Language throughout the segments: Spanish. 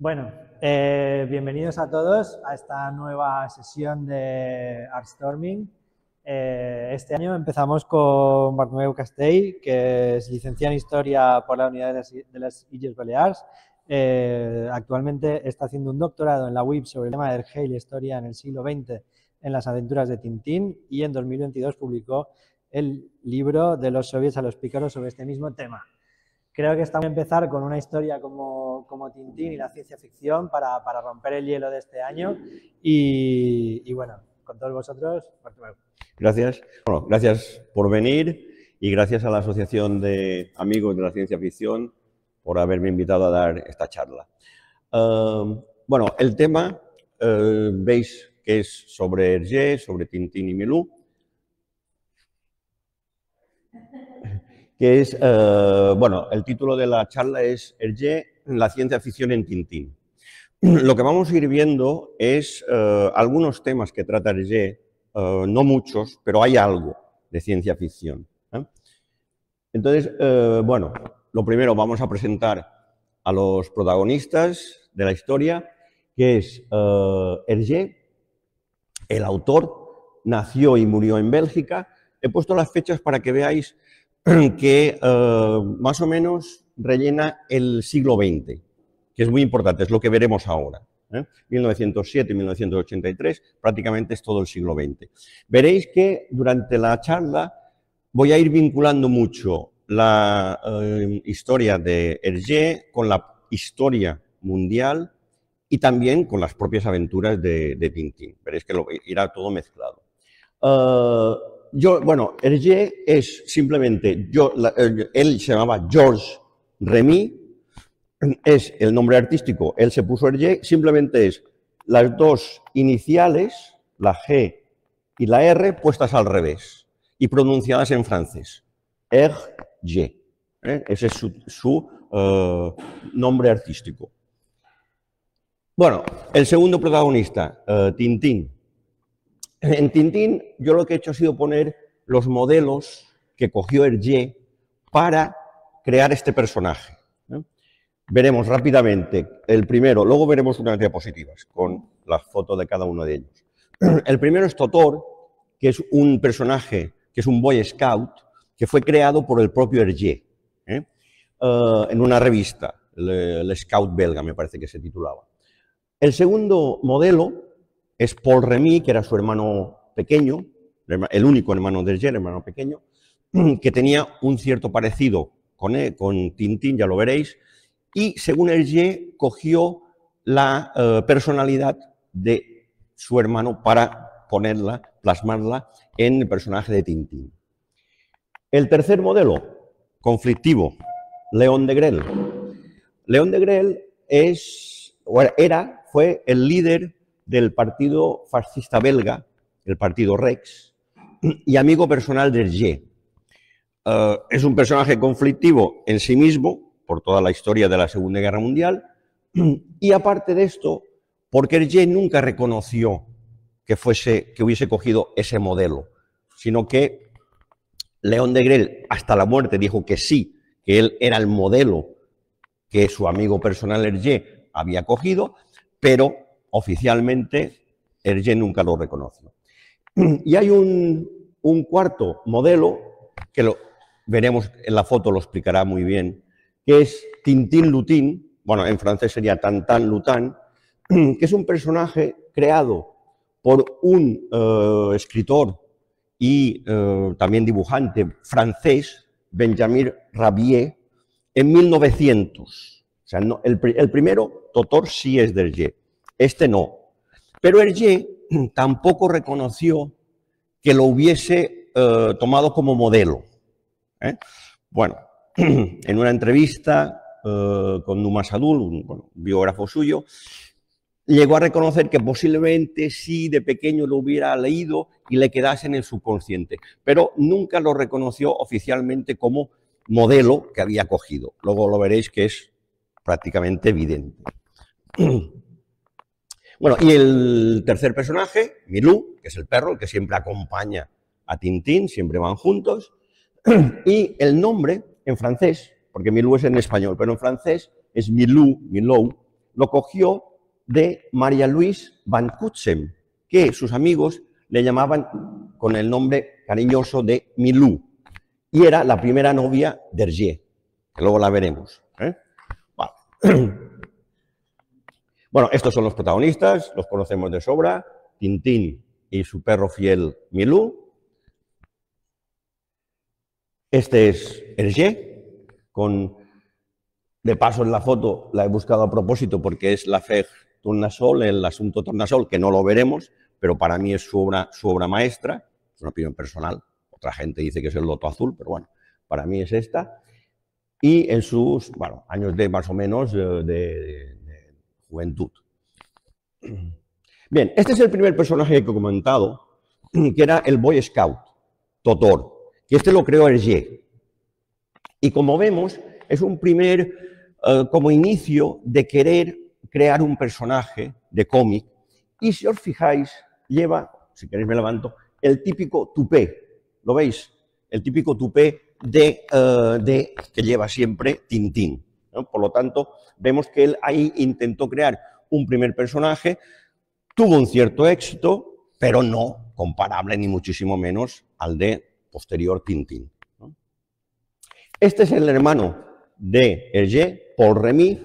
Bueno, eh, bienvenidos a todos a esta nueva sesión de Artstorming. Eh, este año empezamos con Bartomeu Castell, que es licenciado en Historia por la Unidad de las, Illes Baleares. Eh, actualmente está haciendo un doctorado en la WIP sobre el tema del gel y historia en el siglo XX en las aventuras de Tintín y en 2022 publicó el libro de los soviets a los pícaros sobre este mismo tema creo que estamos a empezar con una historia como, como Tintín y la ciencia ficción para, para, romper el hielo de este año. Y, bueno, con todos vosotros, Gracias. Bueno, gracias por venir y gracias a la Asociación de Amigos de la Ciencia Ficción por haberme invitado a dar esta charla. Em, bueno, el tema eh, veis que es sobre Hergé, sobre Tintín y Milú que es, eh, bueno, el título de la charla es Hergé, la ciencia ficción en Tintín. Lo que vamos a ir viendo es eh, algunos temas que trata Hergé, eh, no muchos, pero hay algo de ciencia ficción. Entonces, bueno, lo primero vamos a presentar a los protagonistas de la historia, que es Hergé, el autor, nació y murió en Bélgica. He puesto las fechas para que veáis que eh, más o menos rellena el siglo XX, que es muy importante, es lo que veremos ahora. 1907 ¿eh? 1907-1983, prácticamente es todo el siglo XX. Veréis que durante la charla voy a ir vinculando mucho la eh, historia de Hergé con la historia mundial y también con las propias aventuras de, de Tintín. Veréis que lo, irá todo mezclado yo, bueno, Hergé es simplemente, yo, él se llamaba Georges Remy, es el nombre artístico, él se puso Hergé, simplemente es las dos iniciales, la G y la R, puestas al revés y pronunciadas en francés. Hergé. ¿eh? Ese es su, eh, nombre artístico. Bueno, el segundo protagonista, eh, Tintín. En Tintín yo lo que he hecho ha sido poner los modelos que cogió Hergé para crear este personaje. Veremos rápidamente el primero, luego veremos unas diapositivas con las fotos de cada uno de ellos. El primero es Totor, que es un personaje, que es un Boy Scout, que fue creado por el propio Hergé ¿eh? Eh, en una revista, el Scout belga me parece que se titulaba. El segundo modelo es Paul Remy, que era su hermano pequeño, el único hermano de Hergé, hermano pequeño, que tenía un cierto parecido con, con Tintín, ya lo veréis, y según Hergé cogió la eh, personalidad de su hermano para ponerla, plasmarla en el personaje de Tintín. El tercer modelo, conflictivo, León de Grel. León de Grel era, fue el líder del partido fascista belga, el partido Rex, y amigo personal de Hergé. Eh, es un personaje conflictivo en sí mismo, por toda la historia de la Segunda Guerra Mundial, y aparte de esto, porque Hergé nunca reconoció que, fuese, que hubiese cogido ese modelo, sino que León de Grel hasta la muerte dijo que sí, que él era el modelo que su amigo personal Hergé había cogido, pero oficialmente Hergé nunca lo reconoce. Y hay un, cuarto modelo, que veremos en la foto, lo explicará muy bien, que es Tintin Lutín, bueno, en francés sería Tantan Lutin, que es un personaje creado por un eh, escritor y eh, también dibujante francés, Benjamin Rabier, en 1900. O sea, el, primero, Totor, sí es del G. Este no. Pero Hergé tampoco reconoció que lo hubiese eh, tomado como modelo. ¿eh? Bueno, en una entrevista eh, con Numa Adul, un, un biógrafo suyo, llegó a reconocer que posiblemente sí de pequeño lo hubiera leído y le quedase en el subconsciente, pero nunca lo reconoció oficialmente como modelo que había cogido. Luego lo veréis que es prácticamente evidente. Bueno, y el tercer personaje, Milou, que es el perro, que siempre acompaña a Tintín, siempre van juntos. Y el nombre en francés, porque Milou es en español, pero en francés es Milou, Milou, lo cogió de María Luis Van Kutsem, que sus amigos le llamaban con el nombre cariñoso de Milou, y era la primera novia de Hergé, que luego la veremos. ¿eh? Bueno, estos son los protagonistas, los conocemos de sobra, Tintín y su perro fiel Milú. Este es Hergé, con, de paso en la foto la he buscado a propósito porque es la FEG Tornasol, el asunto Tornasol, que no lo veremos, pero para mí es su obra, su obra maestra, es una opinión personal, otra gente dice que es el loto azul, pero bueno, para mí es esta. Y en sus bueno, años de más o menos eh, de Bien, este es el primer personaje que he comentado, que era el Boy Scout, Totor, que este lo creó Hergé. Y como vemos, es un primer, eh, como inicio de querer crear un personaje de cómic. Y si os fijáis, lleva, si queréis me levanto, el típico tupé, ¿lo veis? El típico tupé de, eh, de que lleva siempre Tintín. Por lo tanto, vemos que él ahí intentó crear un primer personaje, tuvo un cierto éxito, pero no comparable ni muchísimo menos al de posterior Tintín. Este es el hermano de Hergé, Paul Remy,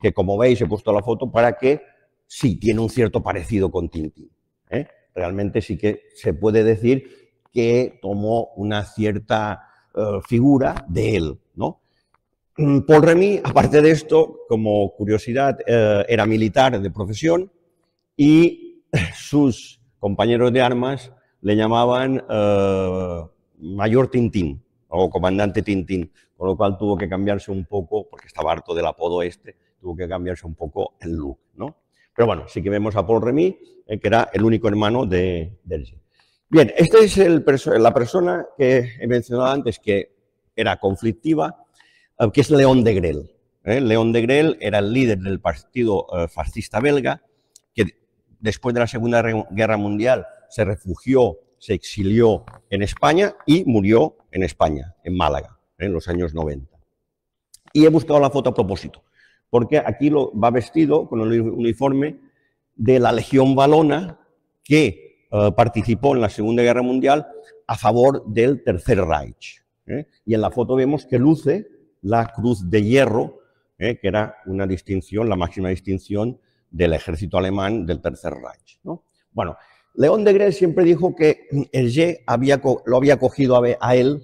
que como veis he puesto la foto para que sí tiene un cierto parecido con Tintín. ¿eh? Realmente sí que se puede decir que tomó una cierta eh, figura de él, Mm, Paul Remy, aparte de esto, como curiosidad, eh, era militar de profesión y sus compañeros de armas le llamaban eh, Mayor Tintín o Comandante Tintín, con lo cual tuvo que cambiarse un poco, porque estaba harto del apodo este, tuvo que cambiarse un poco el look, Pero bueno, sí que vemos a Paul Remy, eh, que era el único hermano de Delge. Bien, esta es la persona que he mencionado antes, que era conflictiva, eh, que es León de Grel. Eh, León de Grel era el líder del partido eh, fascista belga, que después de la Segunda Guerra Mundial se refugió, se exilió en España y murió en España, en Málaga, en los años 90. Y he buscado la foto a propósito, porque aquí lo, va vestido con el uniforme de la Legión Valona que participó en la Segunda Guerra Mundial a favor del Tercer Reich. Y en la foto vemos que luce la Cruz de Hierro, eh, que era una distinción, la máxima distinción del ejército alemán del Tercer Reich. Bueno, León de Grey siempre dijo que el había, lo había cogido a, él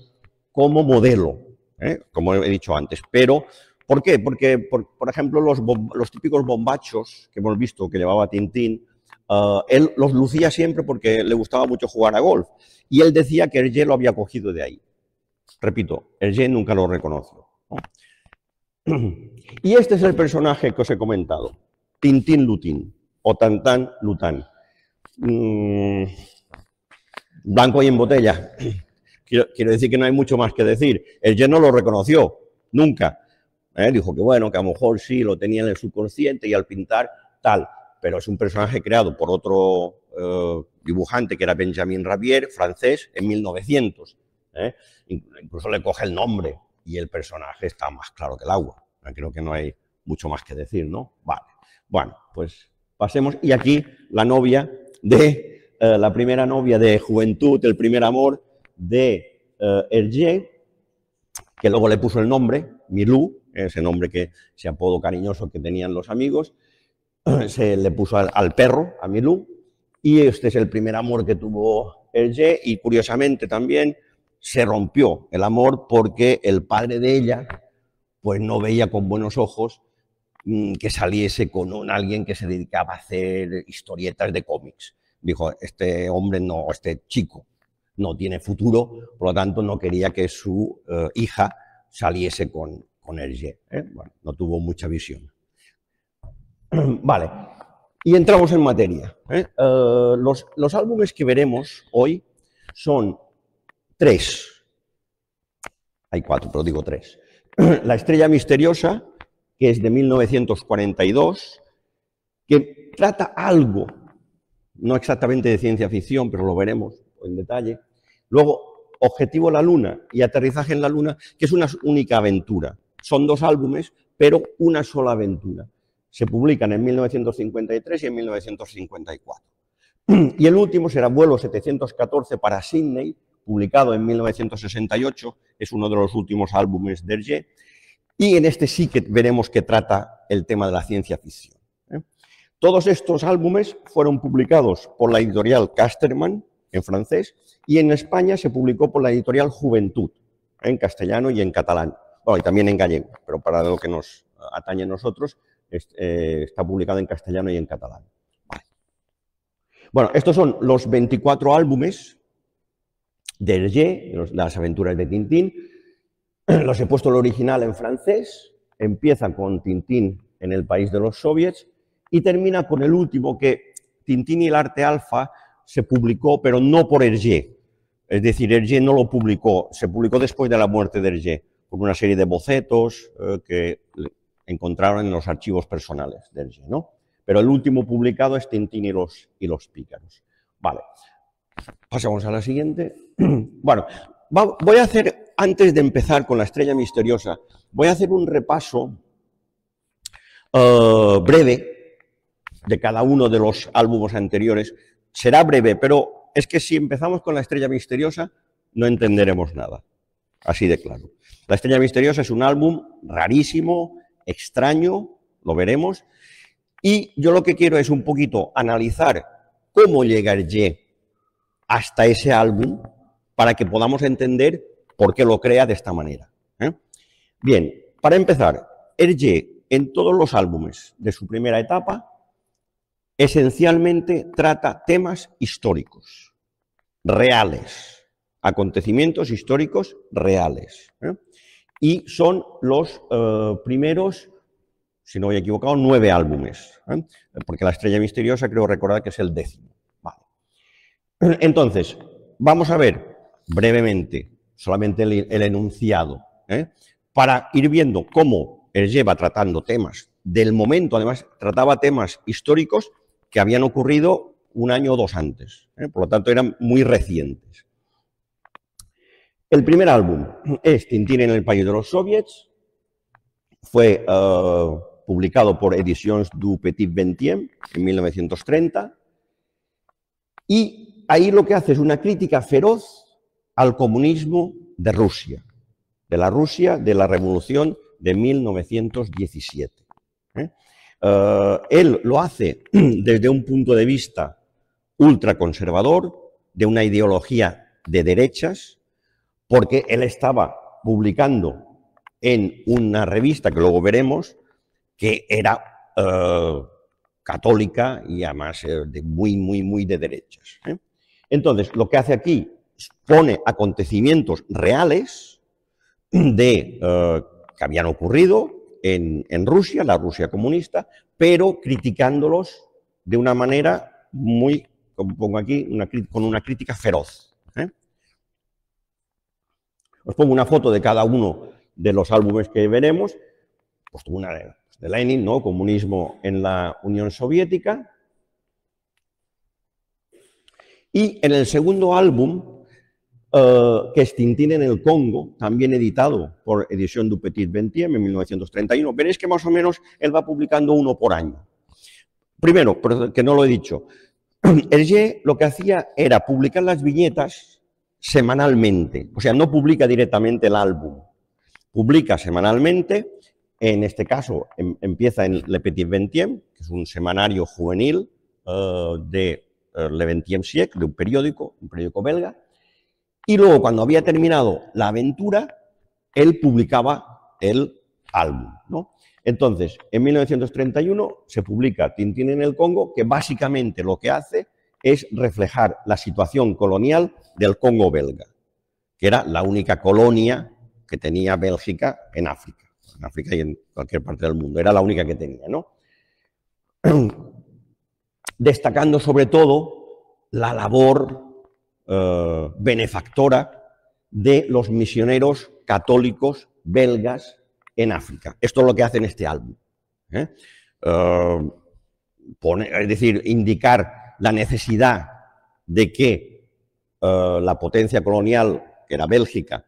como modelo, ¿eh? como he dicho antes, pero ¿Por qué? Porque, por, ejemplo, los, típicos bombachos que hemos visto que llevaba Tintín, ah, él los lucía siempre porque le gustaba mucho jugar a golf. Y él decía que Hergé lo había cogido de ahí. Repito, Hergé nunca lo reconoció. Y este es el personaje que os he comentado, Tintín Lutín o Tantán Lután. Mm, blanco y en botella. Quiero, decir que no hay mucho más que decir. El ya no lo reconoció, nunca. ¿Eh? Dijo que bueno, que a lo mejor sí lo tenía en el subconsciente y al pintar tal, pero es un personaje creado por otro eh, dibujante que era Benjamin Rabier, francés, en 1900. ¿Eh? Incluso le coge el nombre, y el personaje está más claro que el agua. Creo que no hay mucho más que decir, ¿no? Vale. Bueno, pues pasemos. Y aquí la novia de, eh, la primera novia de Juventud, el primer amor de eh, que luego le puso el nombre, Milú, ese nombre que se apodo cariñoso que tenían los amigos, se le puso al, perro, a Milú, y este es el primer amor que tuvo Hergé, y curiosamente también se rompió el amor porque el padre de ella pues no veía con buenos ojos mm, que saliese con un, alguien que se dedicaba a hacer historietas de cómics. Dijo, este hombre no, este chico no tiene futuro, por lo tanto no quería que su eh, hija saliese con, con ¿eh? Bueno, no tuvo mucha visión. vale, y entramos en materia. ¿eh? los, los, álbumes que veremos hoy son tres. Hay cuatro, pero digo tres. La estrella misteriosa, que es de 1942, que trata algo, no exactamente de ciencia ficción, pero lo veremos en detalle. Luego, Objetivo la Luna y Aterrizaje en la Luna, que es una única aventura. Son dos álbumes, pero una sola aventura. Se publican en 1953 y en 1954. Y el último será Vuelo 714 para Sydney, publicado en 1968, es uno de los últimos álbumes de Hergé, y en este sí que veremos que trata el tema de la ciencia ficción. ¿eh? Todos estos álbumes fueron publicados por la editorial Casterman, en francés, y en España se publicó por la editorial Juventud, en castellano y en catalán, bueno, y también en gallego, pero para lo que nos atañe a nosotros, eh, está publicado en castellano y en catalán. Bueno, estos son los 24 álbumes de Hergé, las aventuras de Tintín. Los he puesto el original en francés, empieza con Tintín en el país de los soviets y termina con el último que Tintín y el arte alfa se publicó, pero no por Hergé. Es decir, Hergé no lo publicó, se publicó después de la muerte de Hergé, con una serie de bocetos eh, que encontraron en los archivos personales de Hergé, ¿no? Pero el último publicado es Tintín y los, y los pícaros. Vale, pasamos a la siguiente. Bueno, voy a hacer, antes de empezar con la estrella misteriosa, voy a hacer un repaso eh, breve de cada uno de los álbumes anteriores. Será breve, pero es que si empezamos con la estrella misteriosa, no entenderemos nada. Así de claro. La estrella misteriosa es un álbum rarísimo, extraño, lo veremos. Y yo lo que quiero es un poquito analizar cómo llegar hasta ese álbum, para que podamos entender por qué lo crea de esta manera. ¿eh? Bien, para empezar, Hergé, en todos los álbumes de su primera etapa, esencialmente trata temas históricos, reales, acontecimientos históricos reales. ¿eh? Y son los eh, primeros, si no me he equivocado, nueve álbumes, porque La Estrella Misteriosa creo recordar que es el décimo. Entonces, vamos a ver brevemente, solamente el, enunciado, ¿eh? para ir viendo cómo él lleva tratando temas del momento, además trataba temas históricos que habían ocurrido un año o dos antes, ¿eh? por lo tanto eran muy recientes. El primer álbum es Tintín en el País de los Soviets, fue eh, publicado por Editions du Petit Ventien en 1930, y ahí lo que hace es una crítica feroz al comunismo de Rusia, de la Rusia de la Revolución de 1917. ¿eh? Eh, él lo hace desde un punto de vista ultraconservador, de una ideología de derechas, porque él estaba publicando en una revista que luego veremos, que era eh, católica y además de muy, muy, muy de derechas. Entonces, lo que hace aquí pone acontecimientos reales eh, que habían ocurrido en, Rusia, la Rusia comunista, pero criticándolos de una manera muy, como pongo aquí, con una crítica feroz. ¿eh? Os pongo una foto de cada uno de los álbumes que veremos, pues una de Lenin, ¿no? Comunismo en la Unión Soviética. Y en el segundo álbum, eh, que es Tintín en el Congo, también editado por Edición du Petit Ventiem en 1931. Veréis que más o menos él va publicando uno por año. Primero, que no lo he dicho, Hergé lo que hacía era publicar las viñetas semanalmente, o sea, no publica directamente el álbum, publica semanalmente, en este caso em, empieza en Le Petit Ventiem, que es un semanario juvenil eh, de eh, Le Ventiem siècle, de un periódico, un periódico belga, y luego, cuando había terminado la aventura, él publicaba el álbum. Entonces, en 1931 se publica Tintín en el Congo, que básicamente lo que hace es reflejar la situación colonial del Congo belga, que era la única colonia que tenía Bélgica en África, en África y en cualquier parte del mundo, era la única que tenía, ¿no? Destacando sobre todo la labor eh, benefactora de los misioneros católicos belgas en África. Esto es lo que hace en este álbum. ¿eh? Eh, es decir, indicar la necesidad de que la potencia colonial, que era Bélgica,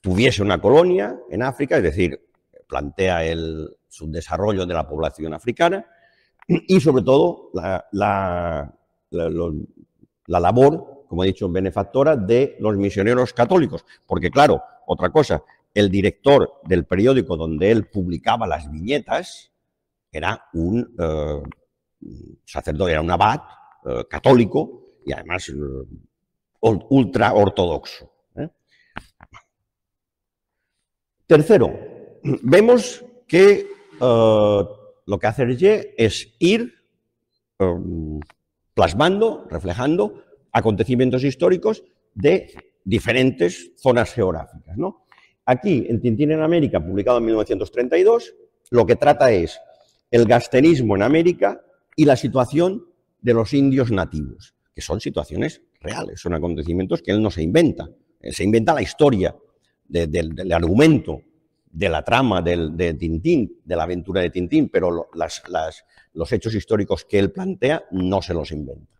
tuviese una colonia en África, es decir, plantea el subdesarrollo de la población africana y sobre todo la labor como he dicho, benefactora de los misioneros católicos. Porque claro, otra cosa, el director del periódico donde él publicaba las viñetas era un eh, sacerdote, era un abad eh, católico y además eh, ultra ortodoxo. Tercero, vemos que lo que hace Hergé es ir plasmando, reflejando acontecimientos históricos de diferentes zonas geográficas. Aquí, en Tintín en América, publicado en 1932, lo que trata es el gasterismo en América y la situación de los indios nativos, que son situaciones reales, son acontecimientos que él no se inventa. Eh, se inventa la historia del argumento, de la trama de Tintín, de la aventura de Tintín, pero los hechos históricos que él plantea no se los inventa.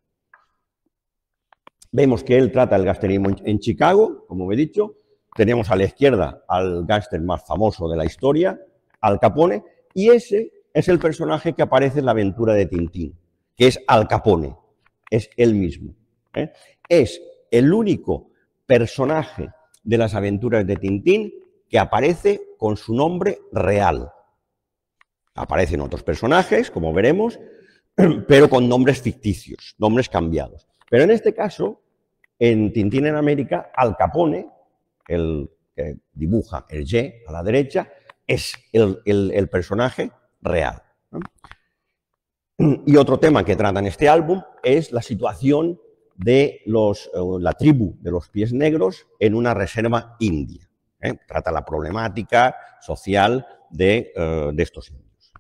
Vemos que él trata el gasterismo en, Chicago, como he dicho. Tenemos a la izquierda al gángster más famoso de la historia, Al Capone, y ese es el personaje que aparece en la aventura de Tintín, que es Al Capone, es él mismo. ¿eh? Es el único personaje de las aventuras de Tintín que aparece con su nombre real. Aparecen otros personajes, como veremos, pero con nombres ficticios, nombres cambiados. Pero en este caso, en Tintín en América, Al Capone, el que dibuja el Y a la derecha, es el, personaje real. Y otro tema que trata en este álbum es la situación de los, eh, la tribu de los pies negros en una reserva india. ¿eh? Trata la problemática social de, eh, de estos indios.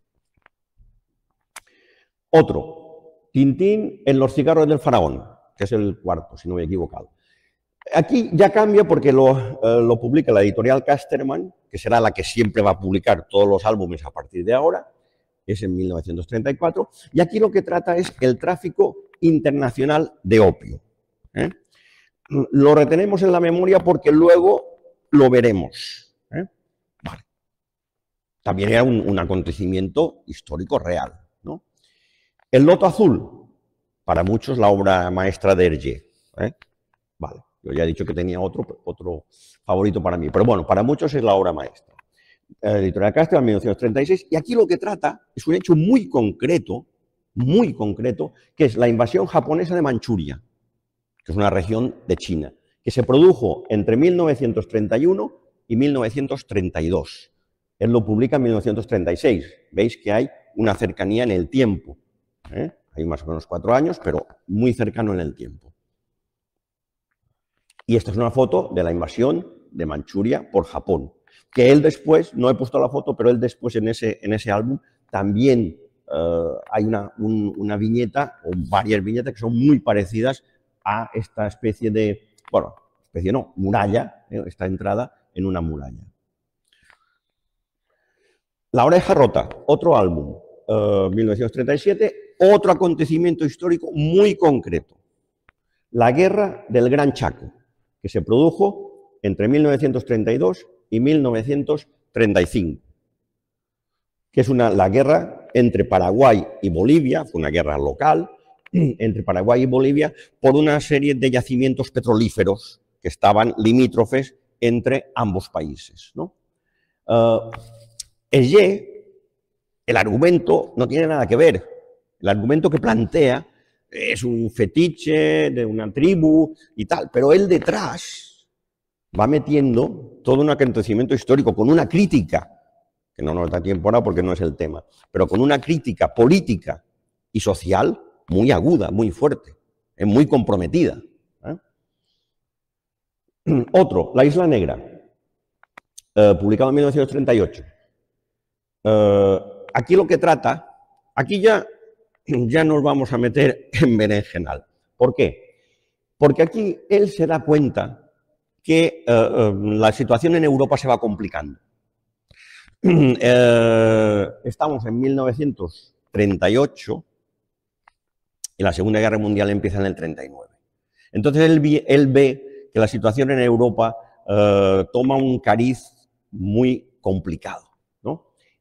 Otro, Tintín en los cigarros del faraón que es el cuarto, si no me he equivocado. Aquí ya cambia porque eh, lo, publica la editorial Casterman, que será la que siempre va a publicar todos los álbumes a partir de ahora, es en 1934, y aquí lo que trata es el tráfico internacional de opio. ¿eh? Lo retenemos en la memoria porque luego lo veremos. ¿eh? También era un, acontecimiento histórico real. El loto azul, para muchos la obra maestra de Hergé. ¿eh? Vale, yo ya he dicho que tenía otro, otro favorito para mí, pero bueno, para muchos es la obra maestra. editorial Castro, 1936, y aquí lo que trata es un hecho muy concreto, muy concreto, que es la invasión japonesa de Manchuria, que es una región de China, que se produjo entre 1931 y 1932. Él lo publica en 1936. Veis que hay una cercanía en el tiempo. ¿eh? hay más o menos cuatro años, pero muy cercano en el tiempo. Y esta es una foto de la invasión de Manchuria por Japón, que él después, no he puesto la foto, pero él después en ese, en ese álbum también eh, hay una, viñeta o varias viñetas que son muy parecidas a esta especie de, bueno, especie no, muralla, ¿eh? esta entrada en una muralla. La oreja rota, otro álbum, 1937, eh, otro acontecimiento histórico muy concreto, la guerra del Gran Chaco, que se produjo entre 1932 y 1935, que es una, la guerra entre Paraguay y Bolivia, fue una guerra local, mm. entre Paraguay y Bolivia, por una serie de yacimientos petrolíferos que estaban limítrofes entre ambos países. ¿no? Ah, el argumento no tiene nada que ver el argumento que plantea es un fetiche de una tribu y tal, pero él detrás va metiendo todo un acontecimiento histórico con una crítica, que no nos da tiempo ahora porque no es el tema, pero con una crítica política y social muy aguda, muy fuerte, es eh, muy comprometida. ¿eh? Otro, La Isla Negra, eh, publicado en 1938. aquí lo que trata, aquí ya ya nos vamos a meter en berenjenal. ¿Por qué? Porque aquí él se da cuenta que eh, eh, la situación en Europa se va complicando. Eh, estamos en 1938 y la Segunda Guerra Mundial empieza en el 39. Entonces él, ve que la situación en Europa toma un cariz muy complicado.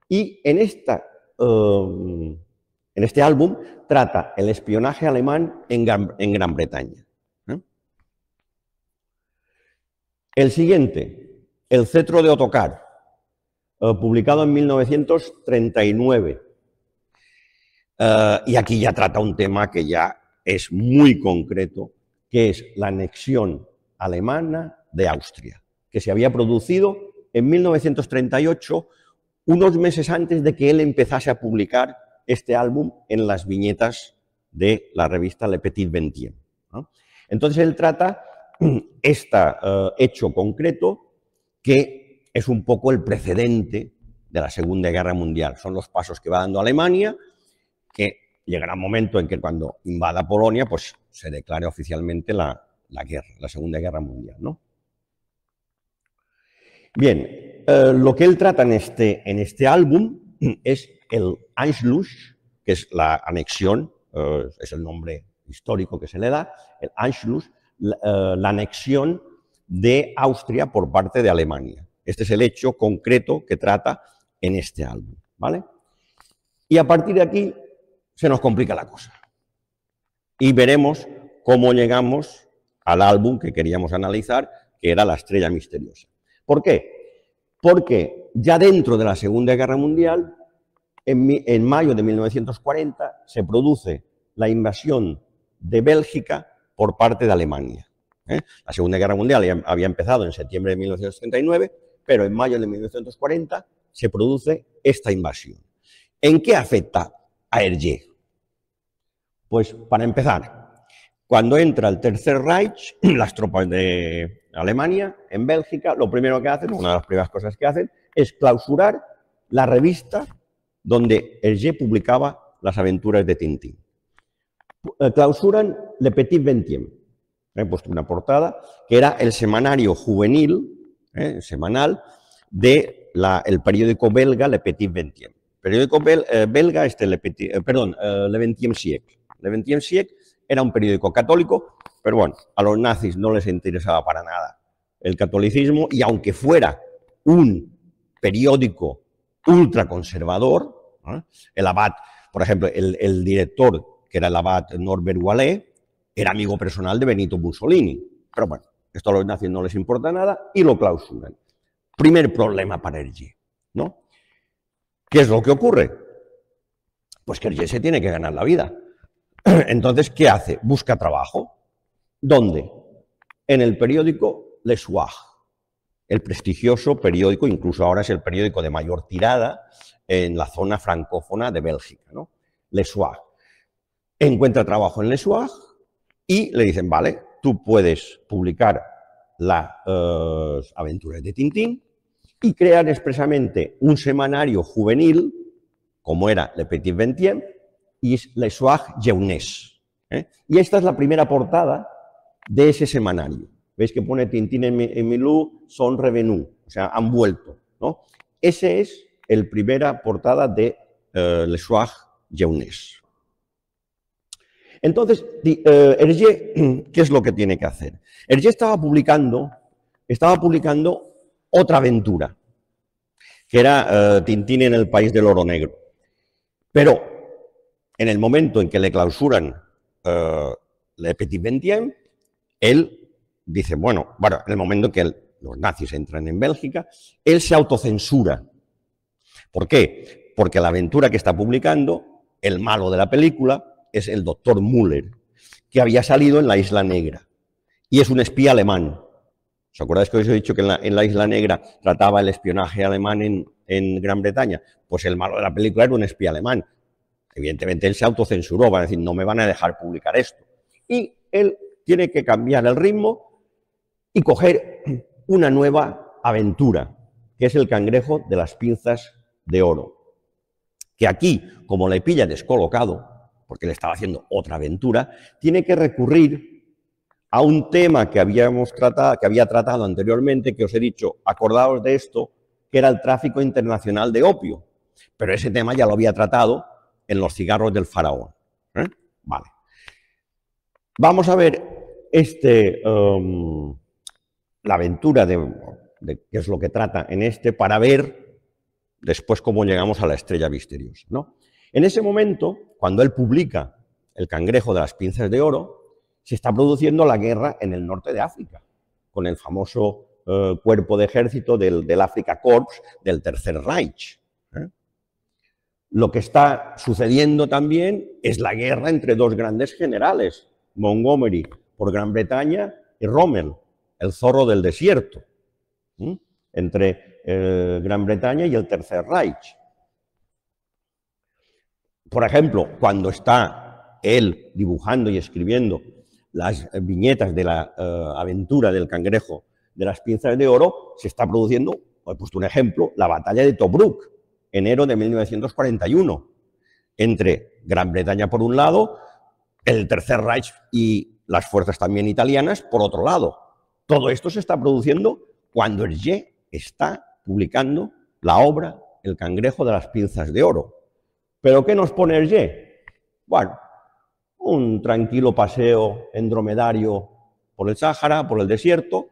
Y en esta en este álbum trata el espionaje alemán en, Gran, Bretaña. ¿eh? El siguiente, El cetro de Otokar, eh, publicado en 1939. Eh, y aquí ya trata un tema que ya es muy concreto, que es la anexión alemana de Austria, que se había producido en 1938, unos meses antes de que él empezase a publicar este álbum en las viñetas de la revista Le Petit Ventien. Entonces él trata este hecho concreto que es un poco el precedente de la Segunda Guerra Mundial. Son los pasos que va dando Alemania, que llegará un momento en que cuando invada Polonia, pues se declare oficialmente la, guerra, la Segunda Guerra Mundial. ¿no? Bien, eh, lo que él trata en este, en este álbum es el Anschluss, que es la anexión, eh, es el nombre histórico que se le da, el Anschluss, eh, la, anexión de Austria por parte de Alemania. Este es el hecho concreto que trata en este álbum, ¿vale? Y a partir de aquí se nos complica la cosa. Y veremos cómo llegamos al álbum que queríamos analizar, que era La estrella misteriosa. ¿Por qué? Porque ya dentro de la Segunda Guerra Mundial en, mayo de 1940 se produce la invasión de Bélgica por parte de Alemania. ¿eh? La Segunda Guerra Mundial había empezado en septiembre de 1939, pero en mayo de 1940 se produce esta invasión. ¿En qué afecta a Hergé? Pues para empezar, cuando entra el Tercer Reich, las tropas de Alemania en Bélgica, lo primero que hacen, una de las primeras cosas que hacen, es clausurar la revista donde Hergé publicaba las aventuras de Tintín. Eh, clausuran Le Petit Ventième. He eh, puesto una portada, que era el semanario juvenil, eh, semanal, del periódico belga Le Petit Ventième. Periódico belga, este Le Petit, perdón, Le Vingtième siècle. Le Vingtième siècle era un periódico católico, pero bueno, a los nazis no les interesaba para nada el catolicismo y aunque fuera un periódico ultraconservador. El abad, por ejemplo, el, director, que era el abad Norbert Wallet, era amigo personal de Benito Mussolini. Pero bueno, esto a los nazis no les importa nada y lo clausuran. Primer problema para Hergé, ¿no? ¿Qué es lo que ocurre? Pues que Hergé se tiene que ganar la vida. Entonces, ¿qué hace? Busca trabajo. ¿Dónde? En el periódico Le Soir el prestigioso periódico, incluso ahora es el periódico de mayor tirada en la zona francófona de Bélgica, ¿no? Le Soir. Encuentra trabajo en Le Soir y le dicen, vale, tú puedes publicar las eh, aventuras de Tintín y crear expresamente un semanario juvenil, como era Le Petit Ventien, y Le Soir Jeunesse. ¿eh? Y esta es la primera portada de ese semanario veis que pone Tintín en, mi, Milú, son revenus, o sea, han vuelto. ¿no? Ese es el primera portada de eh, Le Soir Jeunes. Entonces, eh, Hergé, ¿qué es lo que tiene que hacer? Hergé estaba publicando, estaba publicando otra aventura, que era Tintin eh, Tintín en el país del oro negro. Pero en el momento en que le clausuran Le Petit Ventien, él Dice, bueno, bueno, en el momento que los nazis entran en Bélgica, él se autocensura. ¿Por qué? Porque la aventura que está publicando, el malo de la película, es el doctor Müller, que había salido en la Isla Negra. Y es un espía alemán. ¿Os acordáis que os he dicho que en la, Isla Negra trataba el espionaje alemán en, en Gran Bretaña? Pues el malo de la película era un espía alemán. Evidentemente él se autocensuró, van a decir, no me van a dejar publicar esto. Y él tiene que cambiar el ritmo y coger una nueva aventura, que es el cangrejo de las pinzas de oro. Que aquí, como le pilla descolocado, porque le estaba haciendo otra aventura, tiene que recurrir a un tema que, habíamos tratado, que había tratado anteriormente, que os he dicho, acordaos de esto, que era el tráfico internacional de opio. Pero ese tema ya lo había tratado en los cigarros del faraón. ¿eh? Vale. Vamos a ver este... Um, la aventura de, de qué es lo que trata en este para ver después cómo llegamos a la estrella misteriosa. ¿no? En ese momento, cuando él publica El cangrejo de las pinzas de oro, se está produciendo la guerra en el norte de África, con el famoso eh, cuerpo de ejército del, África Corps del Tercer Reich. ¿eh? Lo que está sucediendo también es la guerra entre dos grandes generales, Montgomery por Gran Bretaña y Rommel el zorro del desierto, entre eh, Gran Bretaña y el Tercer Reich. Por ejemplo, cuando está él dibujando y escribiendo las viñetas de la eh, aventura del cangrejo de las pinzas de oro, se está produciendo, he puesto un ejemplo, la batalla de Tobruk, enero de 1941, entre Gran Bretaña por un lado, el Tercer Reich y las fuerzas también italianas por otro lado. Todo esto se está produciendo cuando el Hergé está publicando la obra El cangrejo de las pinzas de oro. ¿Pero qué nos pone el Hergé? Bueno, un tranquilo paseo en dromedario por el Sáhara, por el desierto,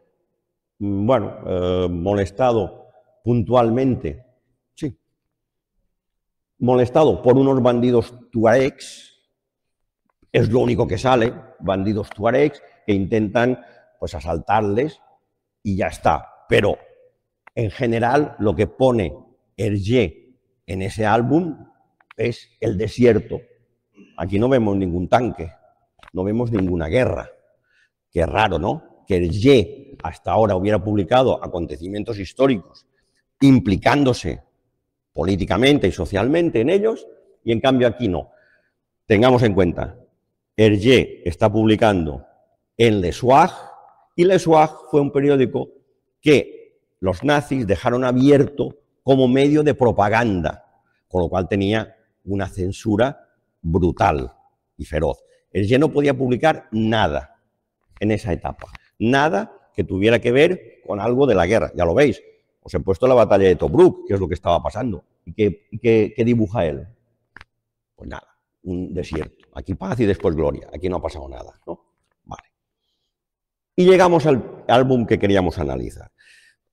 mm, bueno, eh, molestado puntualmente, sí, molestado por unos bandidos tuaregs, es lo único que sale, bandidos tuaregs que intentan pues asaltarles y ya está. Pero en general lo que pone Hergé en ese álbum es el desierto. Aquí no vemos ningún tanque, no vemos ninguna guerra. Qué raro, ¿no? Que Hergé hasta ahora hubiera publicado acontecimientos históricos implicándose políticamente y socialmente en ellos, y en cambio aquí no. Tengamos en cuenta, Hergé está publicando en Le Soir, y Le Soir fue un periódico que los nazis dejaron abierto como medio de propaganda, con lo cual tenía una censura brutal y feroz. El ya no podía publicar nada en esa etapa, nada que tuviera que ver con algo de la guerra, ya lo veis. Os he puesto la batalla de Tobruk, que es lo que estaba pasando. ¿Y qué, qué dibuja él? Pues nada, un desierto. Aquí paz y después gloria. Aquí no ha pasado nada. ¿no? Y llegamos al álbum que queríamos analizar.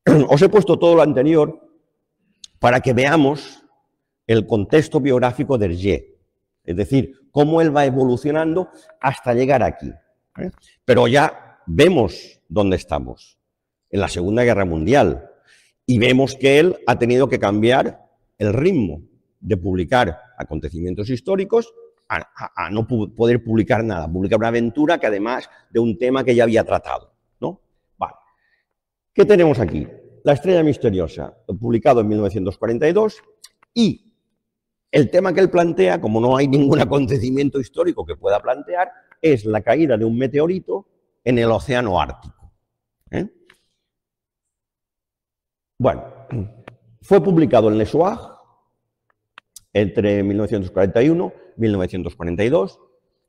Os he puesto todo lo anterior para que veamos el contexto biográfico de Hergé, es decir, cómo él va evolucionando hasta llegar aquí. Pero ya vemos dónde estamos, en la Segunda Guerra Mundial, y vemos que él ha tenido que cambiar el ritmo de publicar acontecimientos históricos a, no poder publicar nada, publicar una aventura que además de un tema que ya había tratado. ¿no? Vale. ¿Qué tenemos aquí? La estrella misteriosa, publicado en 1942, y el tema que él plantea, como no hay ningún acontecimiento histórico que pueda plantear, es la caída de un meteorito en el Océano Ártico. ¿eh? Bueno, fue publicado en Le entre 1941 y 1942.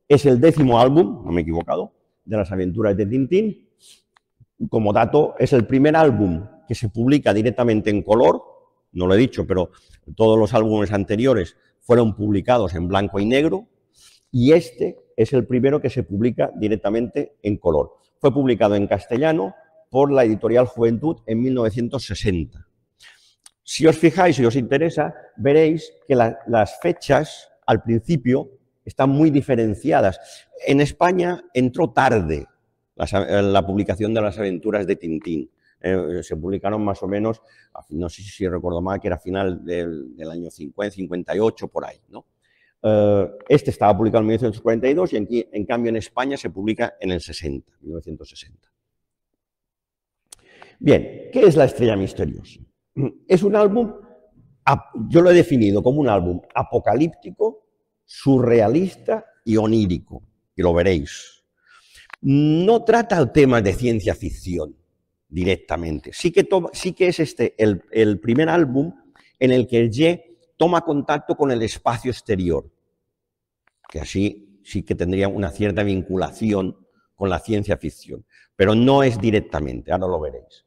Es el décimo álbum, no me he equivocado, de las aventuras de Tintín. Como dato, es el primer álbum que se publica directamente en color, no lo he dicho, pero todos los álbumes anteriores fueron publicados en blanco y negro, y este es el primero que se publica directamente en color. Fue publicado en castellano por la editorial Juventud en 1960. Si os fijáis y si os interesa, veréis que las fechas al principio están muy diferenciadas. En España entró tarde la, eh, publicación de las aventuras de Tintín. Eh, se publicaron más o menos, no sé si recuerdo mal, que era final del, año 50, 58, por ahí, ¿no? Eh, este estaba publicado en 1942 y aquí, en, cambio en España se publica en el 60, 1960. Bien, ¿qué es la estrella misteriosa? Es un álbum, yo lo he definido como un álbum apocalíptico, surrealista y onírico, y lo veréis. No trata el tema de ciencia ficción directamente. Sí que, sí que es este el, primer álbum en el que el Ye toma contacto con el espacio exterior, que así sí que tendría una cierta vinculación con la ciencia ficción, pero no es directamente, ahora lo veréis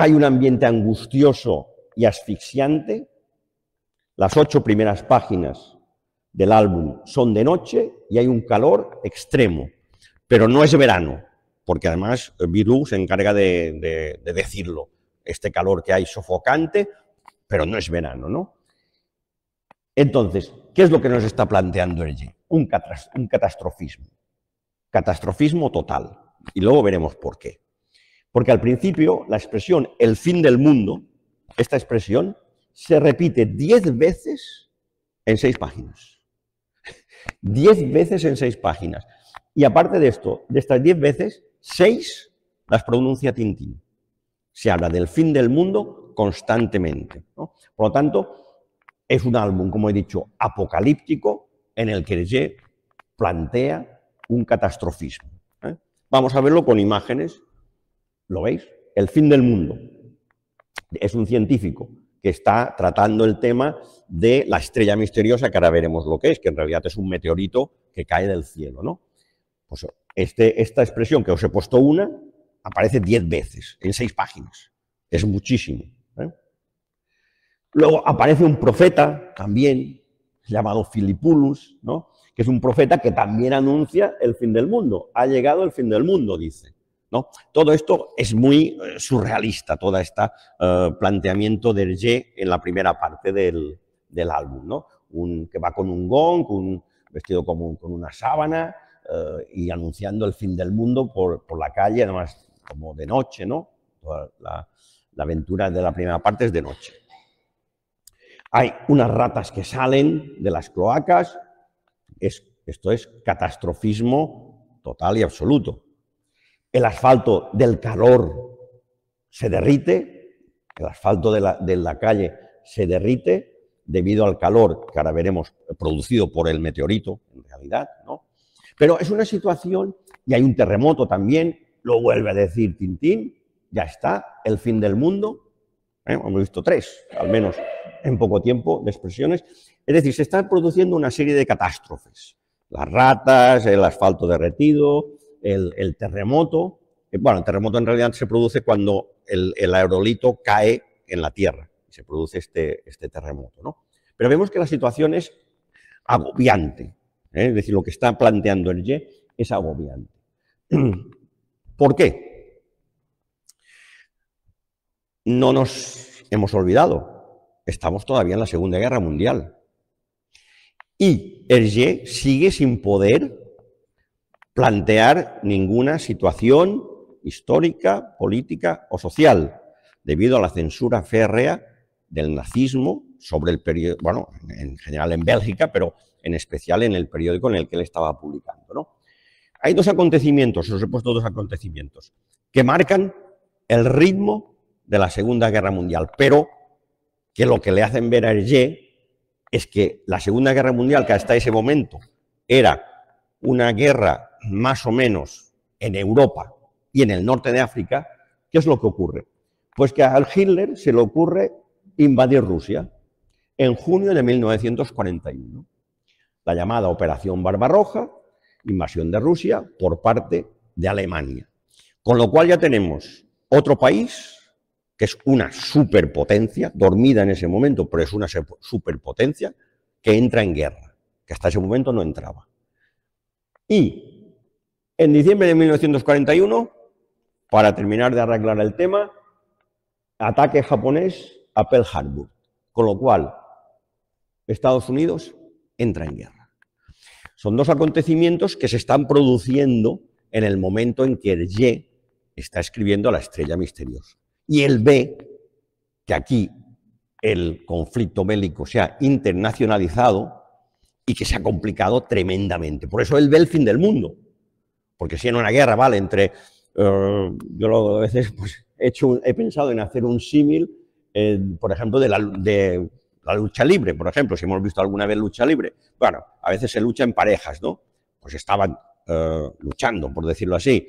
hay un ambiente angustioso y asfixiante. Las ocho primeras páginas del álbum son de noche y hay un calor extremo, pero no es verano, porque además Viru eh, se encarga de, decirlo, este calor que hay sofocante, pero no es verano, ¿no? Entonces, ¿qué es lo que nos está planteando allí? Un, un catastrofismo, catastrofismo total, y luego veremos por qué. Porque al principio la expresión el fin del mundo, esta expresión, se repite diez veces en seis páginas. Diez veces en seis páginas. Y aparte de esto, de estas diez veces, seis las pronuncia Tintín. Se habla del fin del mundo constantemente. Por lo tanto, es un álbum, como he dicho, apocalíptico en el que plantea un catastrofismo. ¿eh? Vamos a verlo con imágenes ¿Lo veis? El fin del mundo. Es un científico que está tratando el tema de la estrella misteriosa, que ahora veremos lo que es, que en realidad es un meteorito que cae del cielo, ¿no? Pues este, esta expresión que os he puesto una aparece diez veces en seis páginas. Es muchísimo. ¿eh? Luego aparece un profeta también, llamado Filipulus, ¿no? que es un profeta que también anuncia el fin del mundo. Ha llegado el fin del mundo, dice. Todo esto es muy eh, surrealista, todo este eh, planteamiento del je en la primera parte del, álbum, Un, que va con un gong, un, vestido como con una sábana eh, y anunciando el fin del mundo por, la calle, además como de noche, la, aventura de la primera parte es de noche. Hay unas ratas que salen de las cloacas, esto es catastrofismo total y absoluto el asfalto del calor se derrite, el asfalto de la, calle se derrite debido al calor que ahora veremos producido por el meteorito, en realidad, ¿no? Pero es una situación, y hay un terremoto también, lo vuelve a decir Tintín, ya está, el fin del mundo, ¿eh? hemos visto tres, al menos en poco tiempo, de expresiones, es decir, se están produciendo una serie de catástrofes, las ratas, el asfalto derretido, el, terremoto, eh, bueno, el terremoto en realidad se produce cuando el, aerolito cae en la Tierra, se produce este, este terremoto, ¿no? Pero vemos que la situación es agobiante, ¿eh? es decir, lo que está planteando el y es agobiante. ¿Por qué? No nos hemos olvidado, estamos todavía en la Segunda Guerra Mundial y el y sigue sin poder plantear ninguna situación histórica, política o social, debido a la censura férrea del nazismo sobre el periódico, bueno, en general en Bélgica, pero en especial en el periódico en el que él estaba publicando. Hay dos acontecimientos, os he puesto dos acontecimientos, que marcan el ritmo de la Segunda Guerra Mundial, pero que lo que le hacen ver a Hergé es que la Segunda Guerra Mundial, que hasta ese momento era una guerra más o menos en Europa y en el norte de África, ¿qué es lo que ocurre? Pues que a Hitler se le ocurre invadir Rusia en junio de 1941. La llamada Operación Barbarroja, invasión de Rusia por parte de Alemania. Con lo cual ya tenemos otro país que es una superpotencia, dormida en ese momento, pero es una superpotencia, que entra en guerra, que hasta ese momento no entraba. Y en diciembre de 1941, para terminar de arreglar el tema, ataque japonés a Pearl Harbor, con lo cual Estados Unidos entra en guerra. Son dos acontecimientos que se están produciendo en el momento en que el Y está escribiendo la estrella misteriosa. Y el ve que aquí el conflicto bélico se ha internacionalizado y que se ha complicado tremendamente. Por eso él ve el fin del mundo. Porque si en una guerra, vale, entre... Eh, yo a veces pues, he, pensado en hacer un símil, eh, por ejemplo, de la, lucha libre, por ejemplo, si hemos visto alguna vez lucha libre. Bueno, a veces se lucha en parejas, ¿no? Pues estaban eh, luchando, por decirlo así,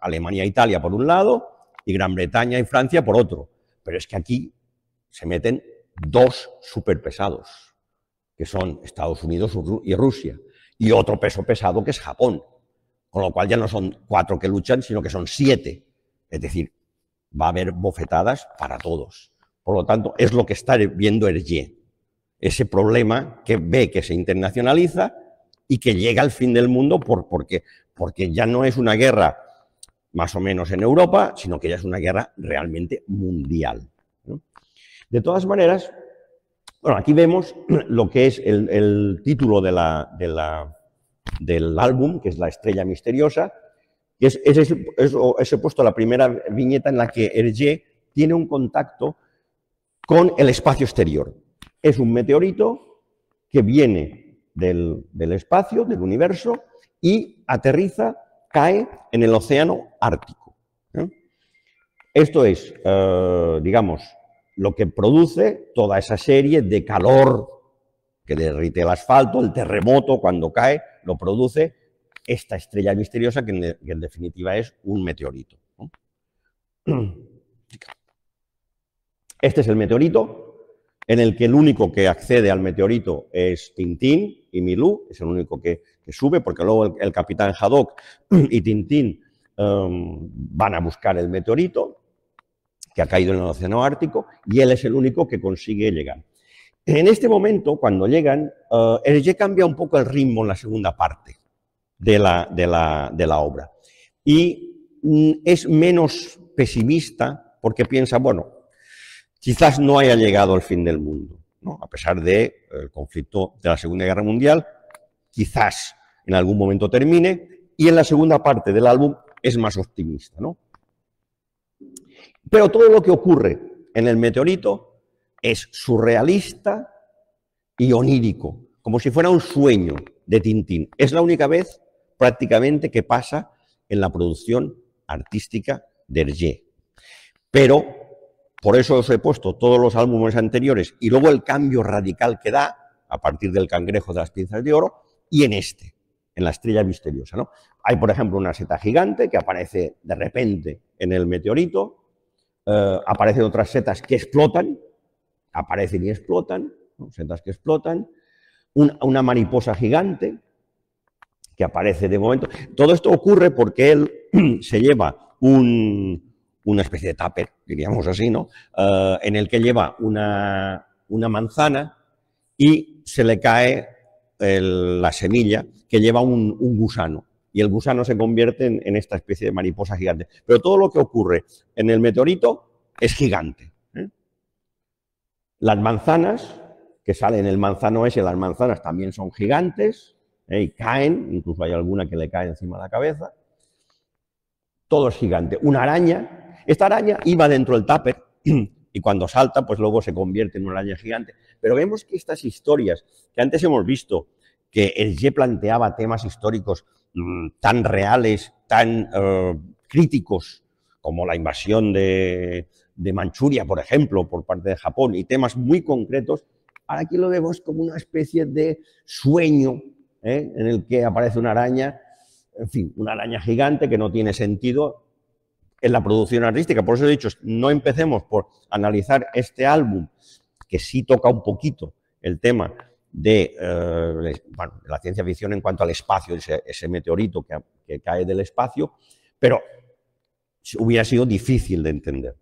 Alemania e Italia por un lado y Gran Bretaña y Francia por otro. Pero es que aquí se meten dos superpesados, que son Estados Unidos y Rusia, y otro peso pesado que es Japón. Con lo cual ya no son cuatro que luchan, sino que son siete. Es decir, va a haber bofetadas para todos. Por lo tanto, es lo que está viendo Hergé. Ese problema que ve que se internacionaliza y que llega al fin del mundo porque, porque ya no es una guerra más o menos en Europa, sino que ya es una guerra realmente mundial. De todas maneras, bueno, aquí vemos lo que es el, título de la, del álbum, que es La Estrella Misteriosa. que es, ese es, puesto la primera viñeta en la que Hergé tiene un contacto con el espacio exterior. Es un meteorito que viene del, espacio, del universo, y aterriza, cae en el océano Ártico. ¿eh? Esto es, eh, digamos, lo que produce toda esa serie de calor que derrite el asfalto, el terremoto cuando cae, lo produce esta estrella misteriosa que en, definitiva es un meteorito. Este es el meteorito en el que el único que accede al meteorito es Tintín y Milú, es el único que, sube, porque luego el, capitán Haddock y Tintín em, van a buscar el meteorito que ha caído en el Océano Ártico y él es el único que consigue llegar. En este momento, cuando llegan, eh, el Hergé cambia un poco el ritmo en la segunda parte de la, obra. Y mm, es menos pesimista porque piensa, bueno, quizás no haya llegado al fin del mundo, ¿no? a pesar del eh, conflicto de la Segunda Guerra Mundial, quizás en algún momento termine, y en la segunda parte del álbum es más optimista. ¿no? Pero todo lo que ocurre en el meteorito es surrealista y onírico, como si fuera un sueño de Tintín. Es la única vez prácticamente que pasa en la producción artística de Hergé. Pero por eso os he puesto todos los álbumes anteriores y luego el cambio radical que da a partir del cangrejo de las pinzas de oro y en este, en la estrella misteriosa. Hay, por ejemplo, una seta gigante que aparece de repente en el meteorito, eh, aparecen otras setas que explotan aparecen y explotan, ¿no? setas que explotan, una mariposa gigante que aparece de momento. Todo esto ocurre porque él se lleva una especie de tupper, diríamos así, ¿no? Eh, en el que lleva una, manzana y se le cae la semilla que lleva un, gusano y el gusano se convierte en, esta especie de mariposa gigante. Pero todo lo que ocurre en el meteorito es gigante. Las manzanas que salen, el manzano ese, las manzanas también son gigantes ¿eh? y caen, incluso hay alguna que le cae encima de la cabeza. Todo es gigante. Una araña, esta araña iba dentro del tupper y cuando salta, pues luego se convierte en una araña gigante. Pero vemos que estas historias que antes hemos visto, que el Ye planteaba temas históricos mm, tan reales, tan eh, críticos, como la invasión de de Manchuria, por ejemplo, por parte de Japón, y temas muy concretos, ahora aquí lo vemos como una especie de sueño ¿eh? en el que aparece una araña, en fin, una araña gigante que no tiene sentido en la producción artística. Por eso he dicho, no empecemos por analizar este álbum, que sí toca un poquito el tema de, eh, la ciencia ficción en cuanto al espacio, ese, meteorito que cae del espacio, pero hubiera sido difícil de entender.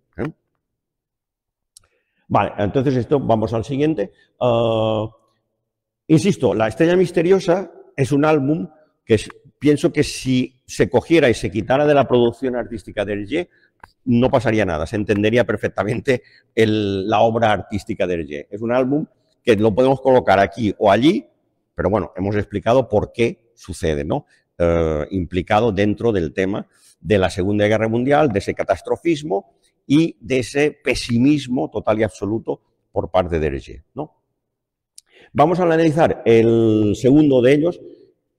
Vale, entonces esto, vamos al siguiente. Eh, insisto, La Estrella Misteriosa es un álbum que pienso que si se cogiera y se quitara de la producción artística del Hergé, no pasaría nada, se entendería perfectamente la obra artística del Hergé. Es un álbum que lo podemos colocar aquí o allí, pero bueno, hemos explicado por qué sucede, ¿no? Eh, implicado dentro del tema de la Segunda Guerra Mundial, de ese catastrofismo y de ese pesimismo total y absoluto por parte de Hergé. ¿no? Vamos a analizar el segundo de ellos,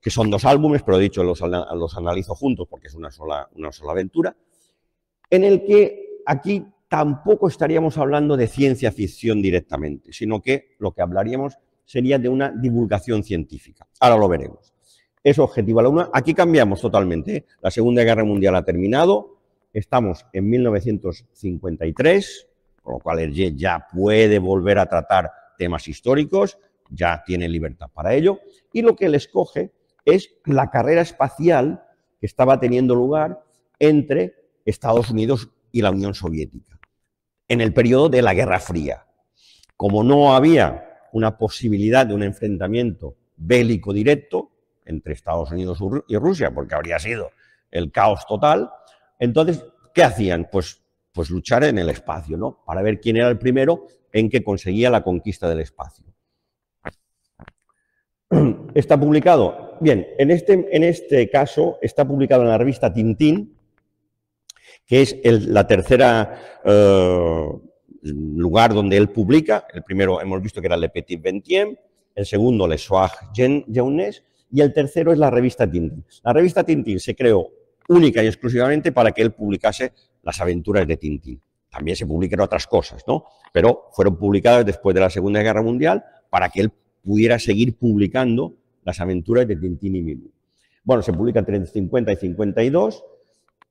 que son dos álbumes, pero he dicho, los, los analizo juntos porque es una sola, una sola aventura, en el que aquí tampoco estaríamos hablando de ciencia ficción directamente, sino que lo que hablaríamos sería de una divulgación científica. Ahora lo veremos. Es objetivo a la una. Aquí cambiamos totalmente. ¿eh? La Segunda Guerra Mundial ha terminado, Estamos en 1953, con lo cual jet ya puede volver a tratar temas históricos, ya tiene libertad para ello, y lo que él escoge es la carrera espacial que estaba teniendo lugar entre Estados Unidos y la Unión Soviética, en el periodo de la Guerra Fría. Como no había una posibilidad de un enfrentamiento bélico directo entre Estados Unidos y Rusia, porque habría sido el caos total, entonces, ¿qué hacían? Pues, pues luchar en el espacio, ¿no? Para ver quién era el primero en que conseguía la conquista del espacio. Está publicado, bien, en este, en este caso está publicado en la revista Tintín, que es el, la tercera eh, lugar donde él publica. El primero hemos visto que era Le Petit Ventien, el segundo Le Soir Jeunes y el tercero es la revista Tintín. La revista Tintín se creó única y exclusivamente para que él publicase las aventuras de Tintín. También se publicaron otras cosas, ¿no? Pero fueron publicadas después de la Segunda Guerra Mundial para que él pudiera seguir publicando las aventuras de Tintín y Milú. Bueno, se publica entre 50 y 52,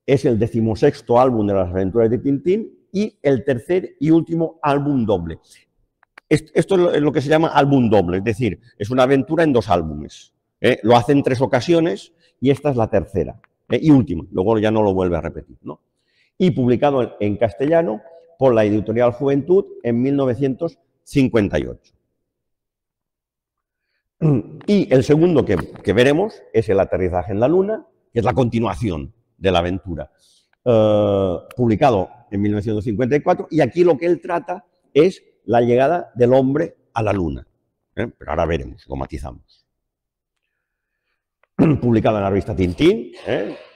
es el decimosexto álbum de las aventuras de Tintín y el tercer y último álbum doble. Esto es lo que se llama álbum doble, es decir, es una aventura en dos álbumes. ¿eh? Lo hace en tres ocasiones y esta es la tercera. Eh, y última, luego ya no lo vuelve a repetir, ¿no? Y publicado en, castellano por la editorial Juventud en 1958. Y el segundo que, veremos es el aterrizaje en la Luna, que es la continuación de la aventura, eh, publicado en 1954, y aquí lo que él trata es la llegada del hombre a la Luna. ¿eh? Pero ahora veremos, lo matizamos. publicado en la revista Tintín,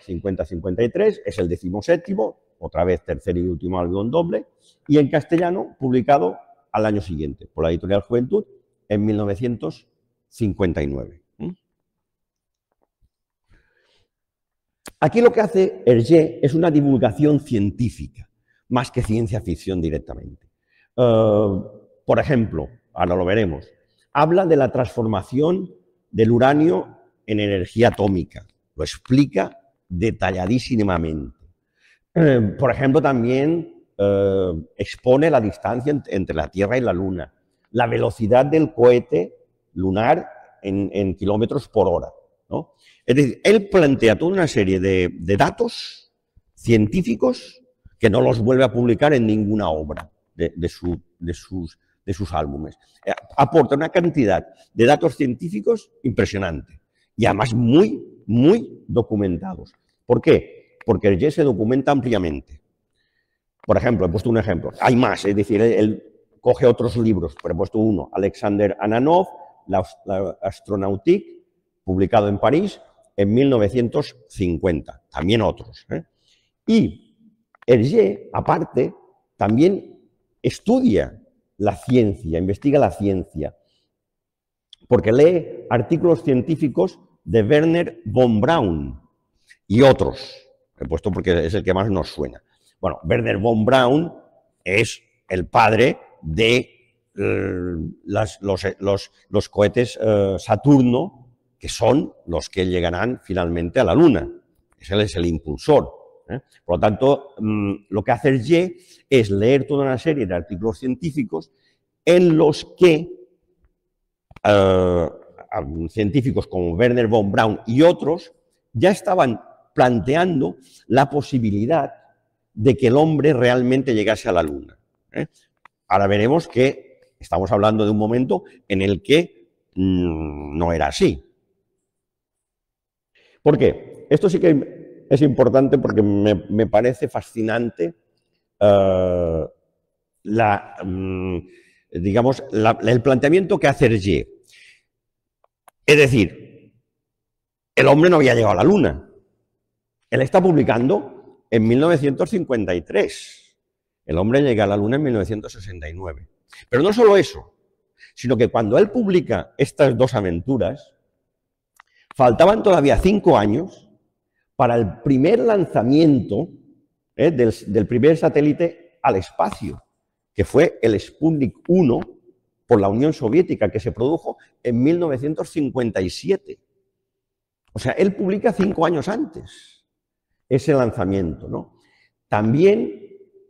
50 ¿eh? 50-53, es el decimoséptimo, otra vez tercer y último álbum doble, y en castellano publicado al año siguiente por la editorial Juventud en 1959. Aquí lo que hace Hergé es una divulgación científica, más que ciencia ficción directamente. Eh, por ejemplo, ahora lo veremos, habla de la transformación del uranio en energía atómica. Lo explica detalladísimamente. Eh, por ejemplo, también eh, expone la distancia entre la Tierra y la Luna, la velocidad del cohete lunar en, kilómetros por hora. Es decir, él plantea toda una serie de, datos científicos que no los vuelve a publicar en ninguna obra de, sus, sus álbumes. Eh, aporta una cantidad de datos científicos impresionante y además muy, muy documentados. ¿Por qué? Porque el se documenta ampliamente. Por ejemplo, he puesto un ejemplo. Hay más, es decir, él, coge otros libros, pero he puesto uno, Alexander Ananov, la, Astronautique, publicado en París en 1950. También otros. ¿eh? Y Hergé, aparte, también estudia la ciencia, investiga la ciencia, porque lee artículos científicos de Werner von Braun y otros. He puesto porque es el que más nos suena. Bueno, Werner von Braun es el padre de eh, eh, los, cohetes eh, Saturno, que son los que llegarán finalmente a la Luna. Él es el impulsor. Por lo tanto, mm, lo que hace Ye es leer toda una serie de artículos científicos en los que científicos como Werner von Braun y otros ya estaban planteando la posibilidad de que el hombre realmente llegase a la Luna. ¿eh? Ahora veremos que estamos hablando de un momento en el que mm, no era así. ¿Por qué? Esto sí que es importante porque me, parece fascinante eh, la, mm, digamos, el planteamiento que hace Hergé. Es decir, el hombre no había llegado a la luna. Él está publicando en 1953. El hombre llega a la luna en 1969. Pero no solo eso, sino que cuando él publica estas dos aventuras, faltaban todavía cinco años para el primer lanzamiento eh, del, del primer satélite al espacio, que fue el Sputnik 1 por la Unión Soviética, que se produjo en 1957. O sea, él publica cinco años antes ese lanzamiento, ¿no? También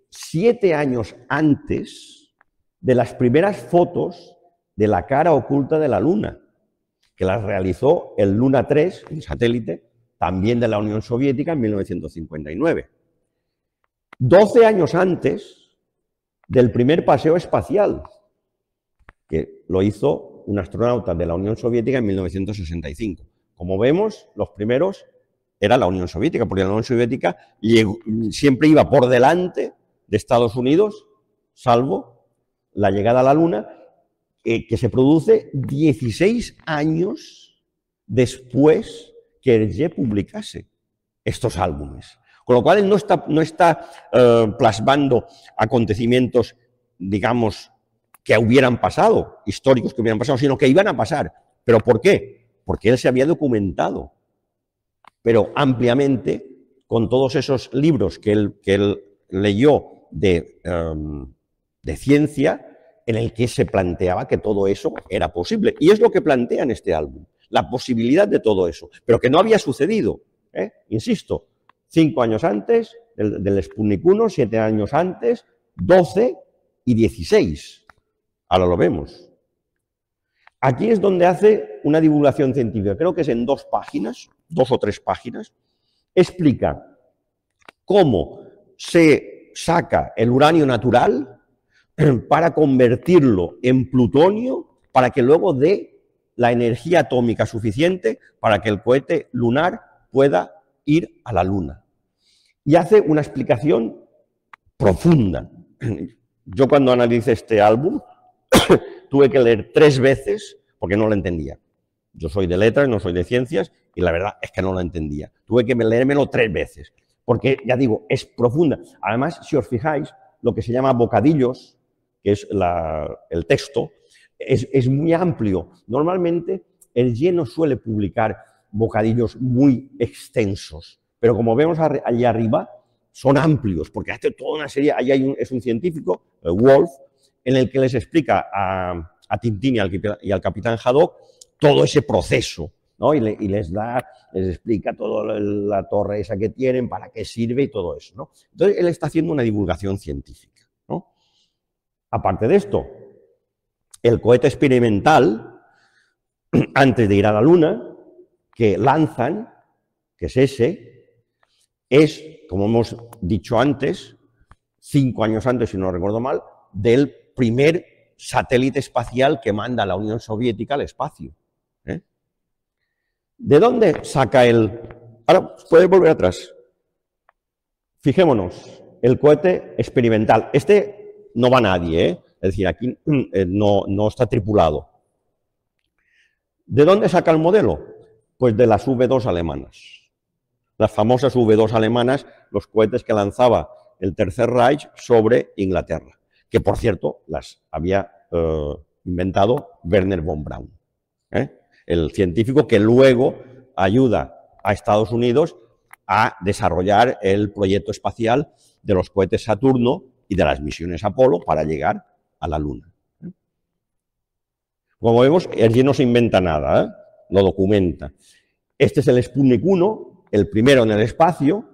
siete años antes de las primeras fotos de la cara oculta de la Luna, que las realizó el Luna 3, un satélite, también de la Unión Soviética, en 1959. Doce años antes del primer paseo espacial que lo hizo un astronauta de la Unión Soviética en 1965. Como vemos, los primeros era la Unión Soviética, porque la Unión Soviética siempre iba por delante de Estados Unidos, salvo la llegada a la Luna, eh, que se produce 16 años después que Hergé publicase estos álbumes. Con lo cual, él no está, no está eh, plasmando acontecimientos, digamos, que hubieran pasado, históricos que hubieran pasado, sino que iban a pasar. ¿Pero por qué? Porque él se había documentado, pero ampliamente, con todos esos libros que él, leyó em, de, ciencia, en el que se planteaba que todo eso era posible. Y es lo que plantea en este álbum, la posibilidad de todo eso, pero que no había sucedido. ¿eh? Insisto, cinco años antes del, del Sputnik 1, siete años antes, doce y dieciséis. Ahora lo vemos. Aquí es donde hace una divulgación científica, creo que es en dos páginas, dos o tres páginas, explica cómo se saca el uranio natural para convertirlo en plutonio para que luego dé la energía atómica suficiente para que el cohete lunar pueda ir a la Luna. Y hace una explicación profunda. Yo cuando analicé este álbum tuve que leer tres veces porque no la entendía. Yo soy de letras, no soy de ciencias, y la verdad es que no la entendía. Tuve que leérmelo tres veces, porque ya digo, es profunda. Además, si os fijáis, lo que se llama bocadillos, que es el texto, es, muy amplio. Normalmente el no suele publicar bocadillos muy extensos, pero como vemos allá arriba, son amplios, porque hace toda una serie, ahí hay un, es un científico, Wolf, en el que les explica a, Tintín y al, capitán Haddock todo ese proceso, ¿no? Y, les da, les explica toda la torre esa que tienen, para qué sirve y todo eso, ¿no? Entonces, él está haciendo una divulgación científica, Aparte de esto, el cohete experimental, antes de ir a la Luna, que lanzan, que es ese, es, como hemos dicho antes, cinco años antes, si no recuerdo mal, del primer satélite espacial que manda la Unión Soviética al espacio. ¿eh? ¿De dónde saca el...? Ahora, puede volver atrás. Fijémonos, el cohete experimental. Este no va nadie, ¿eh? es decir, aquí mm, eh, no, no está tripulado. ¿De dónde saca el modelo? Pues de las V2 alemanas las famosas V2 alemanas, los cohetes que lanzaba el Tercer Reich sobre Inglaterra que por cierto las había eh, inventado Werner von Braun, ¿eh? el científico que luego ayuda a Estados Unidos a desarrollar el proyecto espacial de los cohetes Saturno y de las misiones Apolo para llegar a la Luna. ¿eh? Como vemos, allí no se inventa nada, lo documenta. Este es el Sputnik 1, el primero en el espacio,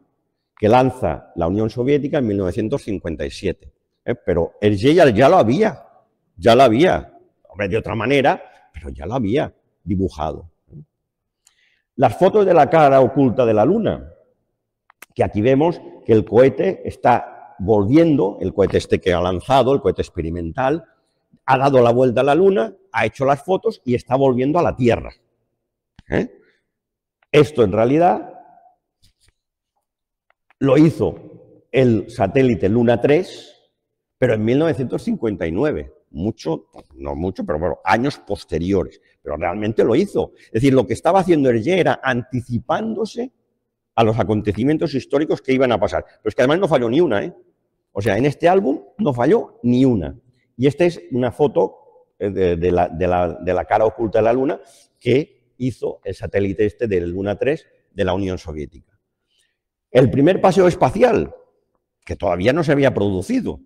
que lanza la Unión Soviética en 1957. ¿Eh? pero el ya lo había, ya lo había, hombre, de otra manera, pero ya lo había dibujado. ¿eh? Las fotos de la cara oculta de la Luna, que aquí vemos que el cohete está volviendo, el cohete este que ha lanzado, el cohete experimental, ha dado la vuelta a la Luna, ha hecho las fotos y está volviendo a la Tierra. ¿eh? Esto en realidad lo hizo el satélite Luna 3, pero en 1959, mucho, no mucho, pero bueno, años posteriores, pero realmente lo hizo. Es decir, lo que estaba haciendo Hergé era anticipándose a los acontecimientos históricos que iban a pasar. Pero es que además no falló ni una, ¿eh? O sea, en este álbum no falló ni una. Y esta es una foto eh, de, la, de la cara oculta de la Luna que hizo el satélite este del Luna 3 de la Unión Soviética. El primer paseo espacial, que todavía no se había producido,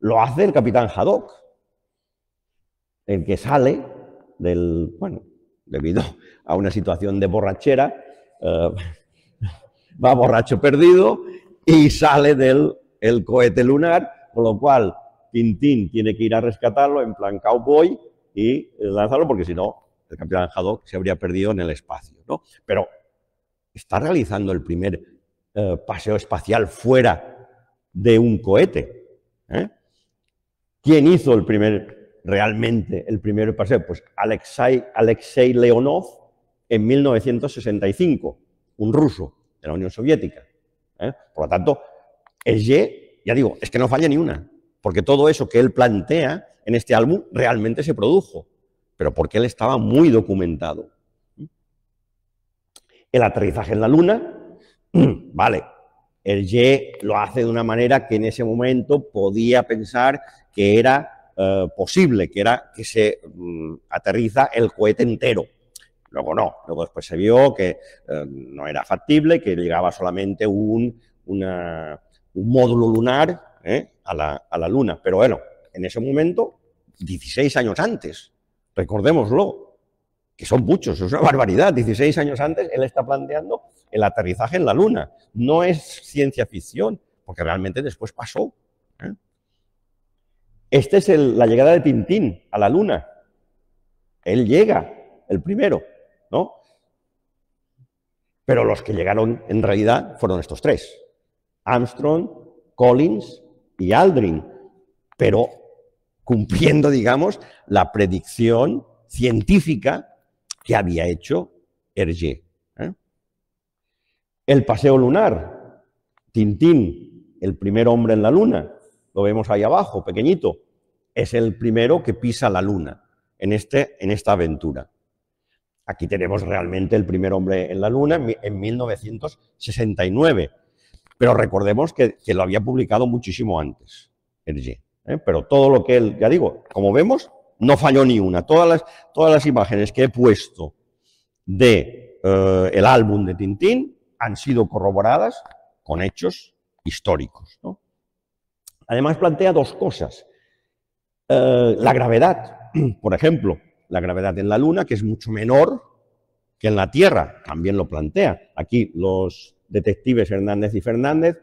lo hace el capitán Haddock, el que sale del, bueno, debido a una situación de borrachera, eh, va borracho perdido y sale del cohete lunar, con lo cual Tintín tiene que ir a rescatarlo en plan cowboy y lanzarlo, porque si no, el capitán Haddock se habría perdido en el espacio. ¿no? Pero está realizando el primer eh, paseo espacial fuera de un cohete. ¿eh? ¿Quién hizo el primer, realmente, el primer paseo? Pues Alexei, Alexei Leonov en 1965, un ruso de la Unión Soviética. ¿eh? Por lo tanto, el Ye, ya digo, es que no falla ni una, porque todo eso que él plantea en este álbum realmente se produjo, pero porque él estaba muy documentado. El aterrizaje en la Luna, vale, el Ye lo hace de una manera que en ese momento podía pensar que era eh, posible, que era que se mm, aterriza el cohete entero. Luego no, luego después se vio que eh, no era factible, que llegaba solamente un, una, un módulo lunar ¿eh? a, la, a la Luna. Pero bueno, en ese momento, 16 años antes, recordémoslo, que son muchos, es una barbaridad. 16 años antes él está planteando el aterrizaje en la Luna. No es ciencia ficción, porque realmente después pasó. ¿eh? Esta es la llegada de Tintín a la luna. Él llega, el primero, ¿no? Pero los que llegaron en realidad fueron estos tres, Armstrong, Collins y Aldrin, pero cumpliendo, digamos, la predicción científica que había hecho Hergé. ¿eh? El paseo lunar, Tintín, el primer hombre en la luna, lo vemos ahí abajo, pequeñito, es el primero que pisa la Luna en, este, en esta aventura. Aquí tenemos realmente el primer hombre en la Luna en 1969, pero recordemos que, lo había publicado muchísimo antes, Hergé. ¿eh? Pero todo lo que él, ya digo, como vemos, no falló ni una. Todas las, imágenes que he puesto de eh, el álbum de Tintín han sido corroboradas con hechos históricos. ¿no? Además plantea dos cosas. Eh, la gravedad, por ejemplo, la gravedad en la Luna, que es mucho menor que en la Tierra, también lo plantea. Aquí los detectives Hernández y Fernández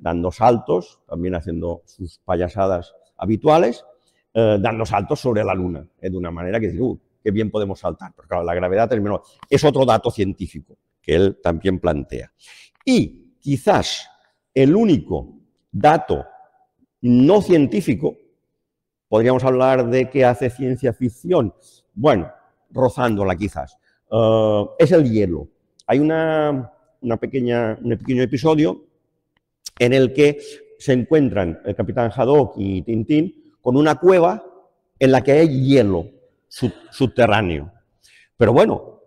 dando saltos, también haciendo sus payasadas habituales, eh, dando saltos sobre la Luna, eh, de una manera que dice, uh, qué bien podemos saltar, pero claro, la gravedad es menor. Es otro dato científico que él también plantea. Y quizás el único dato no científico, podríamos hablar de que hace ciencia ficción, bueno, rozándola quizás, eh, es el hielo. Hay una pequeña, un pequeño episodio en el que se encuentran el capitán Haddock y Tintín con una cueva en la que hay hielo subterráneo. Pero bueno,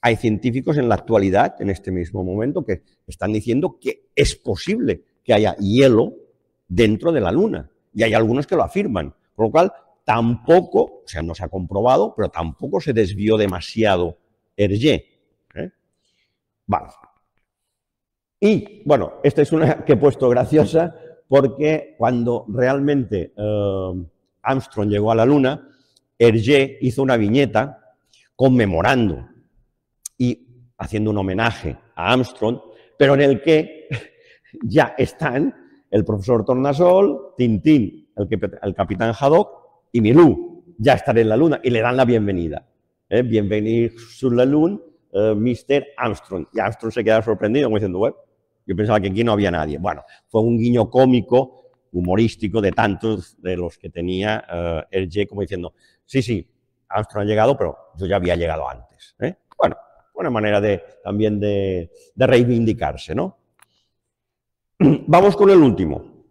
hay científicos en la actualidad, en este mismo momento, que están diciendo que es posible que haya hielo dentro de la Luna. Y hay algunos que lo afirman. Por lo cual, tampoco, o sea, no se ha comprobado, pero tampoco se desvió demasiado Hergé. ¿eh? Vale. Y bueno, esta es una que he puesto graciosa porque cuando realmente eh, Armstrong llegó a la Luna, Hergé hizo una viñeta conmemorando y haciendo un homenaje a Armstrong, pero en el que ya están el profesor Tornasol, Tintín, el, que, el capitán Haddock y Milú. Ya estaré en la luna y le dan la bienvenida. ¿eh? Bienvenidos la luna, eh, Mister Mr. Armstrong. Y Armstrong se queda sorprendido, como diciendo, bueno, yo pensaba que aquí no había nadie. Bueno, fue un guiño cómico, humorístico, de tantos de los que tenía eh, como diciendo, sí, sí, Armstrong ha llegado, pero yo ya había llegado antes. Eh. Bueno, buena manera de, también de reivindicarse, ¿no? Vamos con el último.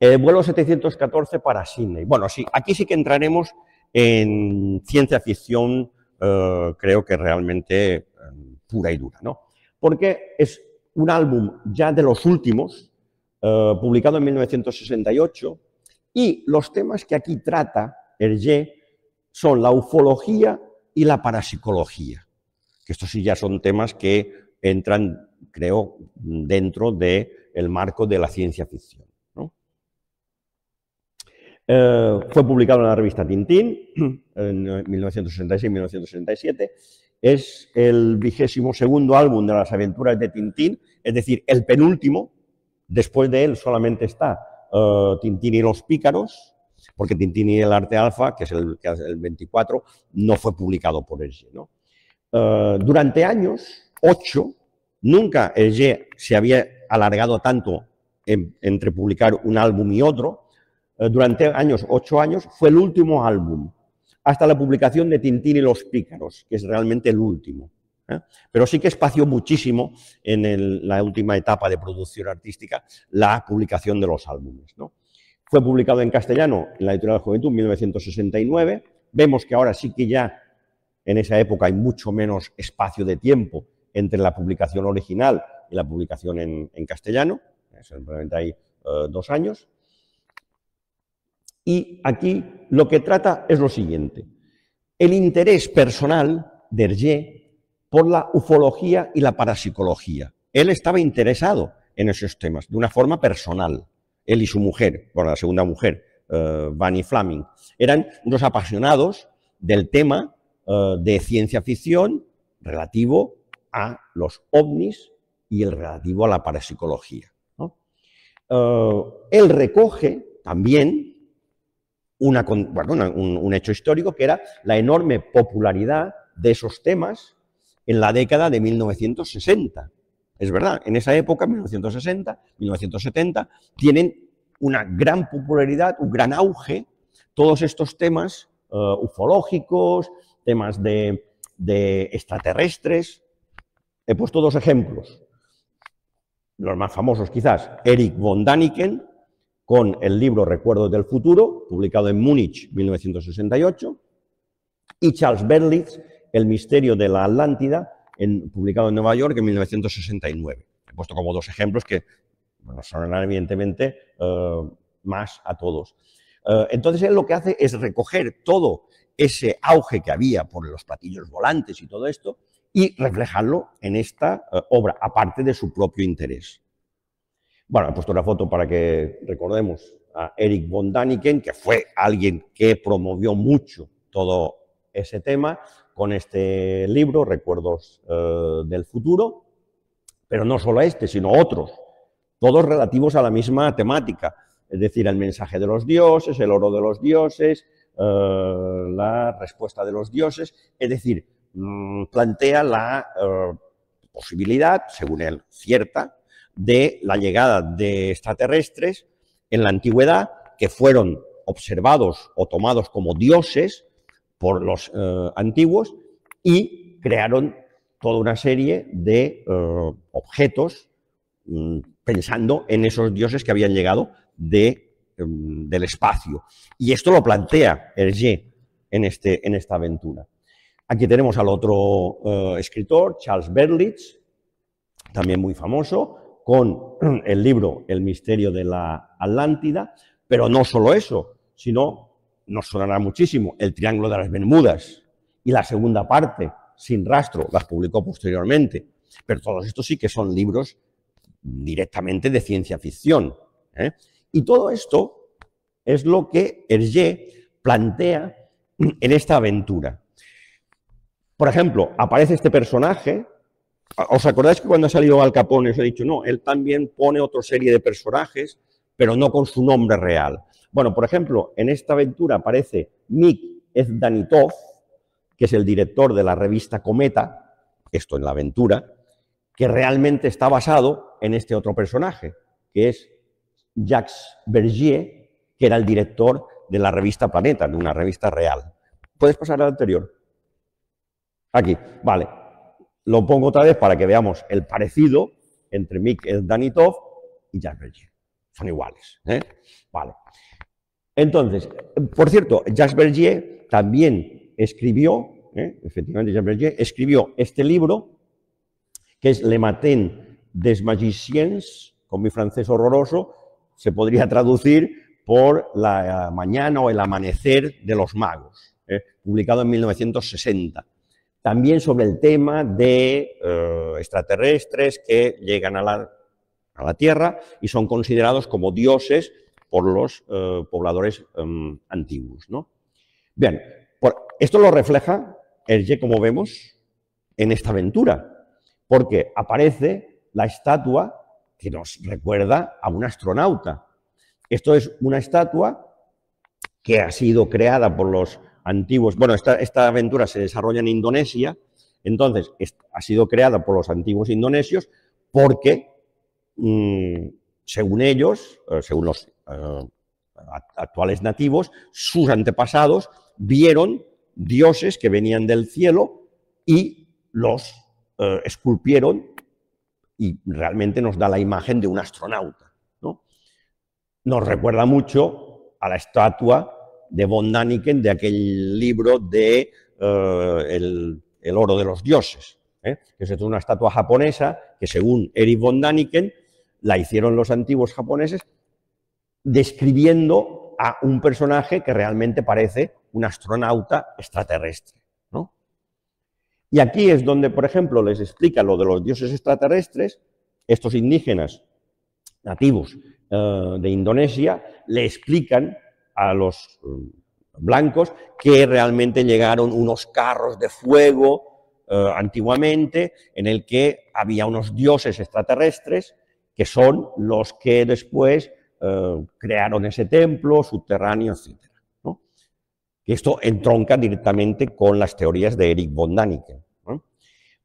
vuelo 714 para Sydney. Bueno, sí, aquí sí que entraremos en ciencia ficción, eh, creo que realmente eh, pura y dura, ¿no? Porque es un álbum ya de los últimos, eh, publicado en 1968, y los temas que aquí trata Hergé son la ufología y la parapsicología, que estos sí ya son temas que entran, creo, dentro de el marco de la ciencia ficción. Eh, fue publicado en la revista Tintín en 1966-1967. Es el vigésimo segundo álbum de las aventuras de Tintín, es decir, el penúltimo. Después de él solamente está eh, Tintín y los pícaros, porque Tintín y el arte alfa, que es el, el 24, no fue publicado por él. ¿no? Eh, durante años, ocho, nunca Hergé se había alargado tanto entre publicar un álbum y otro, eh, durante años, ocho años, fue el último álbum, hasta la publicación de Tintín y los pícaros, que es realmente el último. ¿eh? Pero sí que espació muchísimo en la última etapa de producción artística la publicación de los álbumes. Fue publicado en castellano en la editorial de Juventud en 1969. Vemos que ahora sí que ya en esa época hay mucho menos espacio de tiempo entre la publicación original y la publicación en, castellano. Eh, simplemente hay eh, dos años. Y aquí lo que trata es lo siguiente. El interés personal de Hergé por la ufología y la parapsicología. Él estaba interesado en esos temas de una forma personal. Él y su mujer, bueno, la segunda mujer, eh, Vanny Flaming, eran unos apasionados del tema de ciencia ficción relativo a los ovnis y el relativo a la parapsicología. Eh, él recoge también un, hecho histórico que era la enorme popularidad de esos temas en la década de 1960. Es verdad, en esa época, 1960, 1970, tienen una gran popularidad, un gran auge, todos estos temas eh, ufológicos, temas de extraterrestres. He puesto dos ejemplos los más famosos quizás, Eric von Daniken, con el libro Recuerdos del Futuro, publicado en Múnich 1968, y Charles Berlitz, El misterio de la Atlántida, en, publicado en Nueva York en 1969. He puesto como dos ejemplos que bueno, sonarán evidentemente eh, más a todos. Eh, entonces él lo que hace es recoger todo ese auge que había por los platillos volantes y todo esto, y reflejarlo en esta eh, obra, aparte de su propio interés. Bueno, he puesto una foto para que recordemos a Eric von Daniken, que fue alguien que promovió mucho todo ese tema con este libro, Recuerdos eh, del Futuro, pero no solo este, sino otros, todos relativos a la misma temática, es decir, el mensaje de los dioses, el oro de los dioses, eh, la respuesta de los dioses, es decir, Mm, plantea la eh, posibilidad, según él, cierta, de la llegada de extraterrestres en la antigüedad que fueron observados o tomados como dioses por los eh, antiguos y crearon toda una serie de eh, objetos mm, pensando en esos dioses que habían llegado mm, del espacio. Y esto lo plantea Hergé en, este, en esta aventura. Aquí tenemos al otro eh, escritor, Charles Berlitz, también muy famoso, con el libro El misterio de la Atlántida, pero no solo eso, sino, nos sonará muchísimo, El Triángulo de las Bermudas y la segunda parte, Sin Rastro, las publicó posteriormente. Pero todos estos sí que son libros directamente de ciencia ficción. ¿eh? Y todo esto es lo que Hergé plantea en esta aventura. Por ejemplo, aparece este personaje. ¿Os acordáis que cuando ha salido Al Capone os he dicho, no, él también pone otra serie de personajes, pero no con su nombre real? Bueno, por ejemplo, en esta aventura aparece Mick Ezdanitov, que es el director de la revista Cometa, esto en la aventura, que realmente está basado en este otro personaje, que es Jacques Bergier, que era el director de la revista Planeta, de una revista real. ¿Puedes pasar al anterior? Aquí, vale. Lo pongo otra vez para que veamos el parecido entre Mick Danitov y Berger. Son iguales. ¿eh? Vale. Entonces, por cierto, Jacques Berger también escribió, ¿eh? efectivamente, efectivamente Berger escribió este libro, que es Le Matin des Magiciens, con mi francés horroroso, se podría traducir por la mañana o el amanecer de los magos, ¿eh? publicado en 1960. También sobre el tema de eh, extraterrestres que llegan a la, a la, Tierra y son considerados como dioses por los eh, pobladores em, antiguos. ¿no? Bien, esto lo refleja Hergé, como vemos, en esta aventura, porque aparece la estatua que nos recuerda a un astronauta. Esto es una estatua que ha sido creada por los antiguos. Bueno, esta, aventura se desarrolla en Indonesia, entonces ha sido creada por los antiguos indonesios porque, mm, según ellos, eh, según los eh, actuales nativos, sus antepasados vieron dioses que venían del cielo y los eh, esculpieron y realmente nos da la imagen de un astronauta. Nos recuerda mucho a la estatua de von Daniken, de aquel libro de eh, el, oro de los dioses, ¿eh? que es una estatua japonesa que según Erich von Daniken la hicieron los antiguos japoneses describiendo a un personaje que realmente parece un astronauta extraterrestre. Y aquí es donde, por ejemplo, les explica lo de los dioses extraterrestres, estos indígenas nativos eh, de Indonesia, le explican a los mm, blancos, que realmente llegaron unos carros de fuego eh, antiguamente, en el que había unos dioses extraterrestres, que son los que después eh, crearon ese templo subterráneo, etc. Esto entronca directamente con las teorías de Eric von Daniken.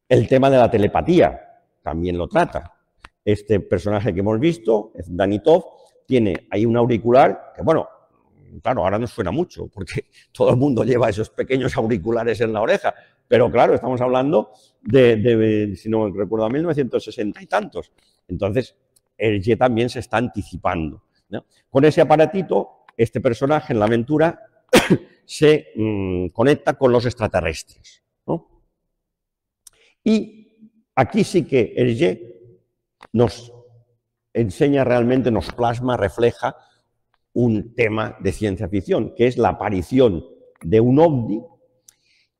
El tema de la telepatía también lo trata. Este personaje que hemos visto, Danitov, tiene ahí un auricular que, bueno, claro, ahora no suena mucho, porque todo el mundo lleva esos pequeños auriculares en la oreja, pero claro, estamos hablando de, si no recuerdo, de 1960 y tantos. Entonces, el y también se está anticipando. Con ese aparatito, este personaje en la aventura se mm, conecta con los extraterrestres. Y aquí sí que el y nos enseña realmente, nos plasma, refleja un tema de ciencia ficción, que es la aparición de un ovni,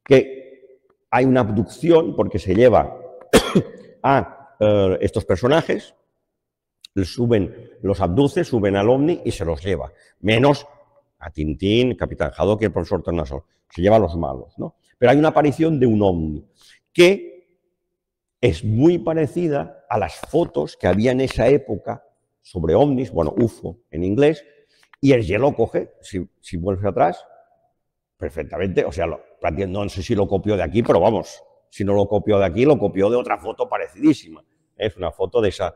que hay una abducción porque se lleva a eh, estos personajes, suben, los abduce, suben al ovni y se los lleva, menos a Tintín, Capitán Haddock y el profesor Tornasol, se lleva a los malos, ¿no? Pero hay una aparición de un ovni que es muy parecida a las fotos que había en esa época sobre ovnis, bueno, UFO en inglés, y el lo coge, si, vuelve atrás, perfectamente. O sea, no sé si lo copió de aquí, pero vamos, si no lo copió de aquí, lo copió de otra foto parecidísima. Es una foto de esa,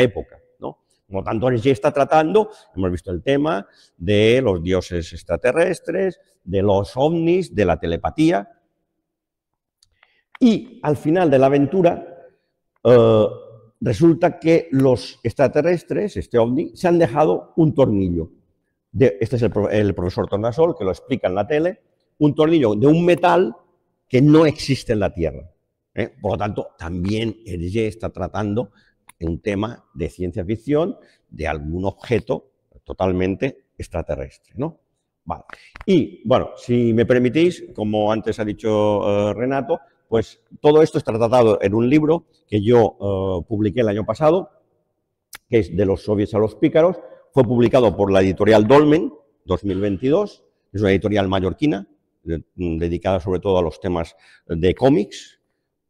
época. ¿no? Por lo tanto, Hergé está tratando, hemos visto el tema de los dioses extraterrestres, de los ovnis, de la telepatía. Y al final de la aventura, eh, resulta que los extraterrestres, este ovni, se han dejado un tornillo este es el, profesor Tornasol, que lo explica en la tele, un tornillo de un metal que no existe en la Tierra. ¿eh? Por lo tanto, también Hergé está tratando un tema de ciencia ficción, de algún objeto totalmente extraterrestre, ¿no? Vale. Y, bueno, si me permitís, como antes ha dicho eh, Renato, pues todo esto está tratado en un libro que yo eh, publiqué el año pasado, que es De los soviets a los pícaros, fue publicado por la editorial Dolmen, 2022. Es una editorial mallorquina, mm, dedicada sobre todo a los temas de cómics.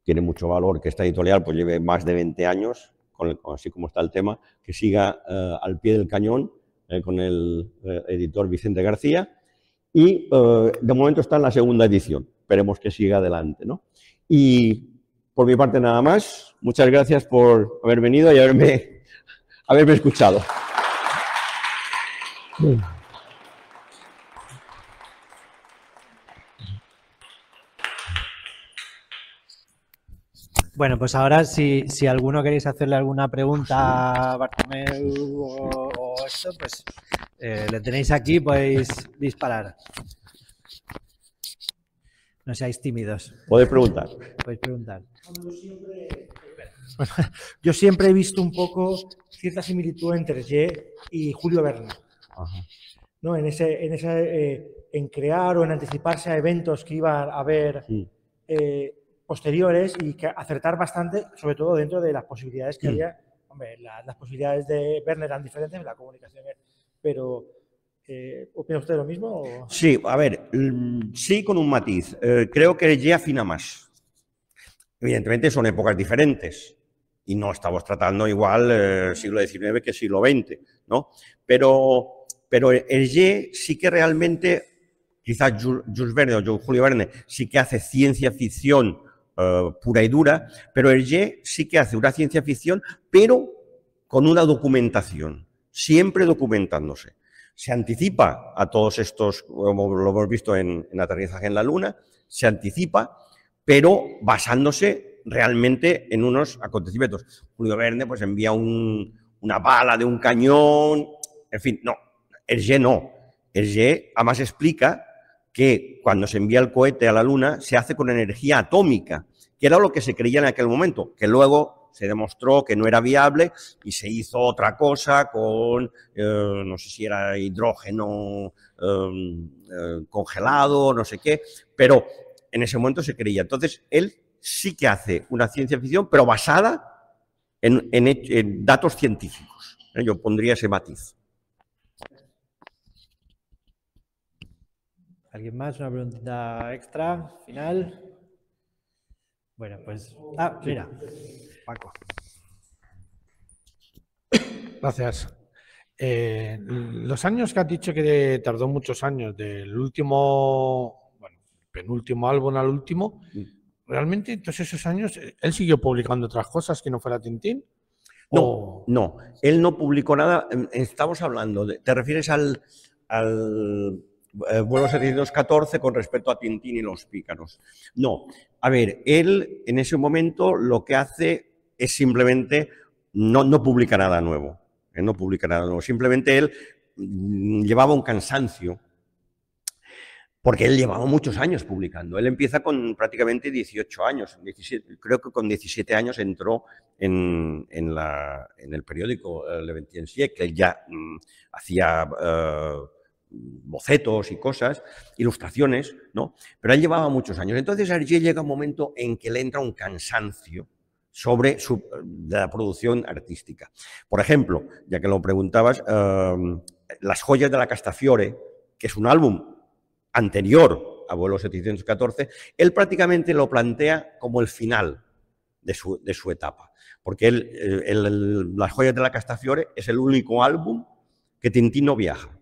Tiene mucho valor que esta editorial pues, lleve más de 20 años, así como está el tema, que siga eh, al pie del cañón eh, con el eh, editor Vicente García. Y de momento está en la segunda edición. Esperemos que siga adelante. ¿no? Y por mi parte nada más. Muchas gracias por haber venido y haberme, haberme escuchado. Bueno, pues ahora si, si, alguno queréis hacerle alguna pregunta a Bartomeu o, esto, pues eh, le tenéis aquí, podéis disparar. No seáis tímidos. Podéis preguntar. Podéis preguntar. Yo siempre he visto un poco cierta similitud entre Ye y Julio Berna. ¿no? En, ese, en, ese, eh, crear o en anticiparse a eventos que iban a haber eh, posteriores y acertar bastante, sobre todo dentro de las posibilidades que había. las posibilidades de Werner eran diferentes, la comunicación, pero eh, ¿Opina usted lo mismo? Sí, a ver, sí con un matiz. creo que ya afina más. Evidentemente son épocas diferentes y no estamos tratando igual el siglo XIX que siglo XX, ¿no? Pero pero el Ye sí que realmente, quizás Jules Verne o Julio Verne, sí que hace ciencia ficción eh, pura y dura, pero el Ye sí que hace una ciencia ficción, pero con una documentación, siempre documentándose. Se anticipa a todos estos, como lo hemos visto en, Aterrizaje en la Luna, se anticipa, pero basándose realmente en unos acontecimientos. Julio Verne pues envía una bala de un cañón, en fin, no, Hergé no. Hergé además explica que cuando se envía el cohete a la Luna se hace con energía atómica, que era lo que se creía en aquel momento, que luego se demostró que no era viable y se hizo otra cosa con, eh, no sé si era hidrógeno em, eh, congelado, no sé qué, pero en ese momento se creía. Entonces, él sí que hace una ciencia ficción, pero basada en datos científicos. Yo pondría ese matiz. ¿Alguien más? ¿Una preguntita extra? ¿Final? Bueno, pues. Ah, mira. Paco. Gracias. Eh, los años que has dicho que tardó muchos años, del último, bueno, penúltimo álbum al último, mm. ¿realmente todos esos años eh, él siguió publicando otras cosas que no fuera Tintín? No, no, él no publicó nada. Em, estamos hablando, de, ¿te refieres al eh, vuelvo a ah. con respecto a Tintín y los pícaros. No, a ver, él en ese momento lo que hace es simplemente no, no publica nada nuevo. Él eh, no publica nada nuevo. Simplemente él mm, llevaba un cansancio porque él llevaba muchos años publicando. Él empieza con prácticamente 18 años, creo que con 17 años entró en, la, en el periódico eh, Le Ventien que él ya mm, hacía bocetos y cosas, ilustraciones, ¿no? Pero él llevaba muchos años. Entonces allí llega un momento en que le entra un cansancio sobre su, la producción artística. Por ejemplo, ya que lo preguntabas, em, Las joyas de la Castafiore, que es un álbum anterior a Vuelo 714, él prácticamente lo plantea como el final de su, etapa. Porque él, eh, Las joyas de la Castafiore es el único álbum que Tintín no viaja.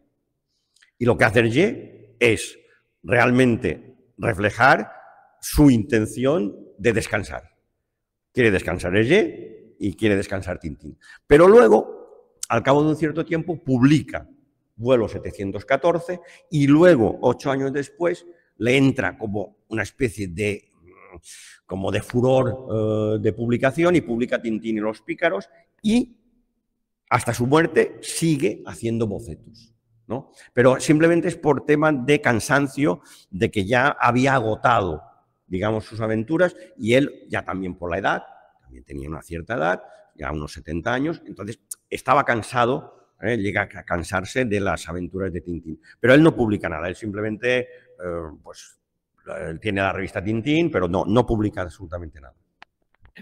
Y lo que hace Hergé es realmente reflejar su intención de descansar. Quiere descansar Hergé y quiere descansar Tintín. Pero luego, al cabo de un cierto tiempo, publica vuelo 714 y luego, ocho años después, le entra como una especie de mm, como de furor eh, de publicación y publica Tintín y los pícaros y hasta su muerte sigue haciendo bocetos. Pero simplemente es por tema de cansancio, de que ya había agotado, digamos, sus aventuras y él ya también por la edad, también tenía una cierta edad, ya unos 70 años, entonces estaba cansado ¿eh? llega a cansarse de las aventuras de Tintín. Pero él no publica nada, él simplemente eh, pues, eh, tiene la revista Tintín, pero no, no publica absolutamente nada.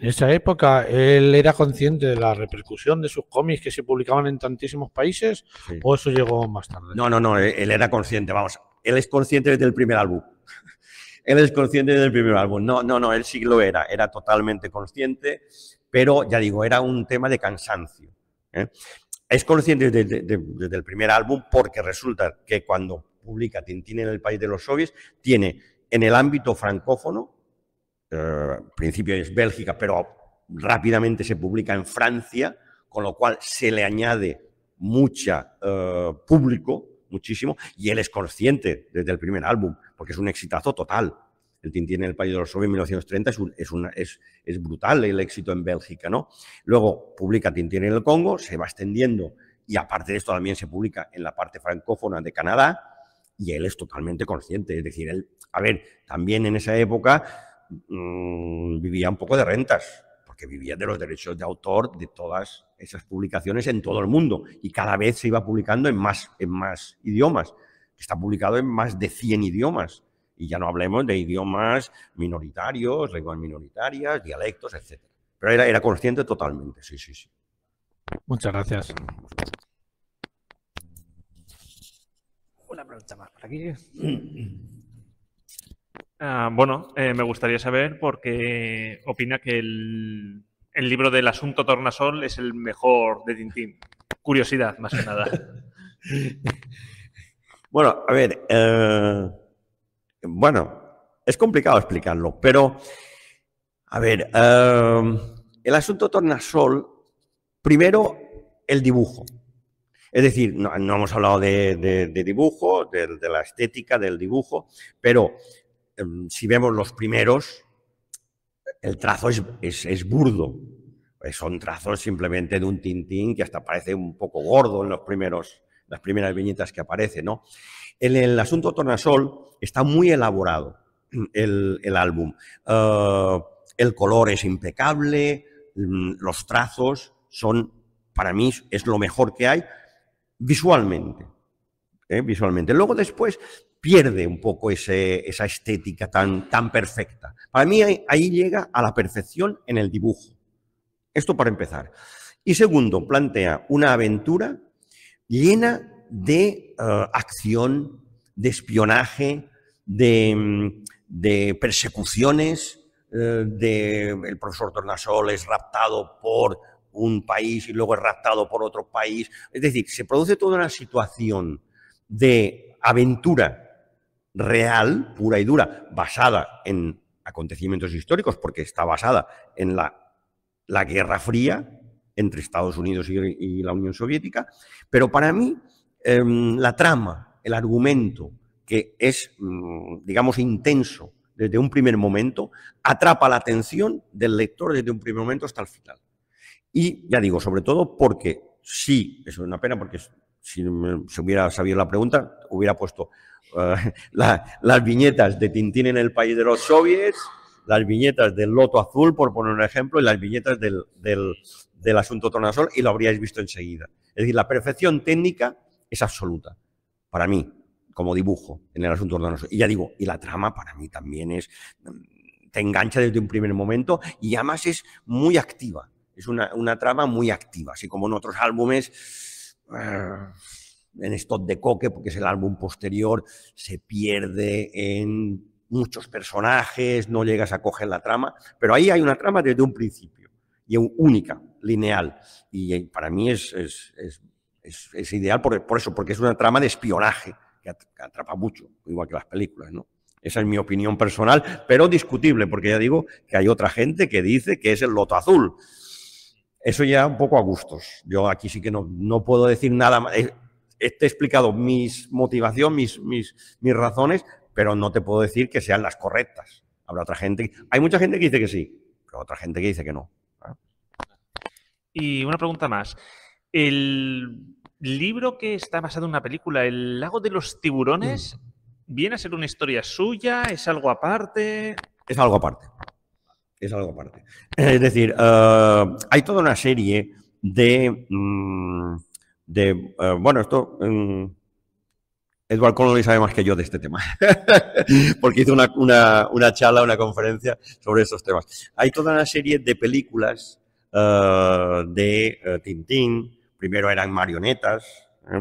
En esa época, ¿él era consciente de la repercusión de sus cómics que se publicaban en tantísimos países? ¿O eso llegó más tarde? No, no, no, él era consciente, vamos. Él es consciente desde el primer álbum. él es consciente desde el primer álbum. No, no, no, él sí lo era, era totalmente consciente, pero ya digo, era un tema de cansancio. ¿eh? Es consciente desde, desde el primer álbum porque resulta que cuando publica Tintín en el País de los Soviets, tiene en el ámbito francófono eh, principio es Bélgica, pero rápidamente se publica en Francia, con lo cual se le añade mucha eh, público, muchísimo, y él es consciente desde el primer álbum, porque es un exitazo total. El Tintín en el País de los Sobres, en 1930 es, es, una, es, es, brutal el éxito en Bélgica, ¿no? Luego publica Tintín en el Congo, se va extendiendo y aparte de esto también se publica en la parte francófona de Canadá y él es totalmente consciente, es decir, él, a ver, también en esa época Mm, vivía un poco de rentas, porque vivía de los derechos de autor de todas esas publicaciones en todo el mundo y cada vez se iba publicando en más, en más idiomas. Está publicado en más de 100 idiomas y ya no hablemos de idiomas minoritarios, lenguas minoritarias, dialectos, etc. Pero era, era consciente totalmente, sí, sí, sí. Muchas gracias. Una pregunta más por aquí. Ah, bueno, eh, me gustaría saber por qué opina que el, libro del asunto Tornasol es el mejor de Tintín. Curiosidad, más que nada. bueno, a ver, eh, bueno, es complicado explicarlo, pero, a ver, eh, el asunto Tornasol, primero, el dibujo. Es decir, no, hemos hablado de, dibujo, de la estética del dibujo, pero Em, si vemos los primeros, el trazo es, burdo. Eh, son trazos simplemente de un tintín que hasta parece un poco gordo en los primeros, las primeras viñetas que aparecen. ¿no? En el asunto Tornasol está muy elaborado el, álbum. Eh, el color es impecable, mm, los trazos son, para mí, es lo mejor que hay visualmente. ¿eh? Visualmente. Luego después pierde un poco esa estética tan, tan perfecta. Para mí ahí, llega a la perfección en el dibujo. Esto para empezar. Y segundo, plantea una aventura llena de eh, acción, de espionaje, de, mm, persecuciones, eh, de el profesor Tornasol es raptado por un país y luego es raptado por otro país. Es decir, se produce toda una situación de aventura real, pura y dura, basada en acontecimientos históricos, porque está basada en la, la Guerra Fría entre Estados Unidos y, la Unión Soviética, pero para mí em, la trama, el argumento, que es, mm, digamos, intenso desde un primer momento, atrapa la atención del lector desde un primer momento hasta el final. Y ya digo, sobre todo porque sí, eso es una pena porque si, hubiera sabido la pregunta, hubiera puesto eh, las viñetas de Tintín en el país de los soviets, las viñetas del Loto Azul, por poner un ejemplo, y las viñetas del, asunto Tornasol, y lo habríais visto enseguida. Es decir, la perfección técnica es absoluta, para mí, como dibujo, en el asunto Tornasol. Y ya digo, y la trama para mí también es, mm, te engancha desde un primer momento y además es muy activa. Es una trama muy activa, así como en otros álbumes Ah, en stop de Coque, porque es el álbum posterior, se pierde en muchos personajes, no llegas a coger la trama, pero ahí hay una trama desde un principio, y única, lineal, y eh, para mí es, es, ideal por, por, eso, porque es una trama de espionaje que atrapa mucho, igual que las películas, ¿no? Esa es mi opinión personal, pero discutible, porque ya digo que hay otra gente que dice que es el loto azul. Eso ya un poco a gustos. Yo aquí sí que no, puedo decir nada más. Eh, te he explicado mis motivación, mis, mis, mis razones, pero no te puedo decir que sean las correctas. Habrá otra gente. Hay mucha gente que dice que sí, pero otra gente que dice que no. Y una pregunta más. El libro que está basado en una película, El lago de los tiburones, mm. ¿viene a ser una historia suya? ¿Es algo aparte? Es algo aparte es algo aparte. Es decir, eh, hay toda una serie de... Mm, eh, bueno, esto... Mm, Edward Connolly sabe más que yo de este tema, porque hizo una, una, una, charla, una conferencia sobre estos temas. Hay toda una serie de películas eh, de Tintín, primero eran marionetas,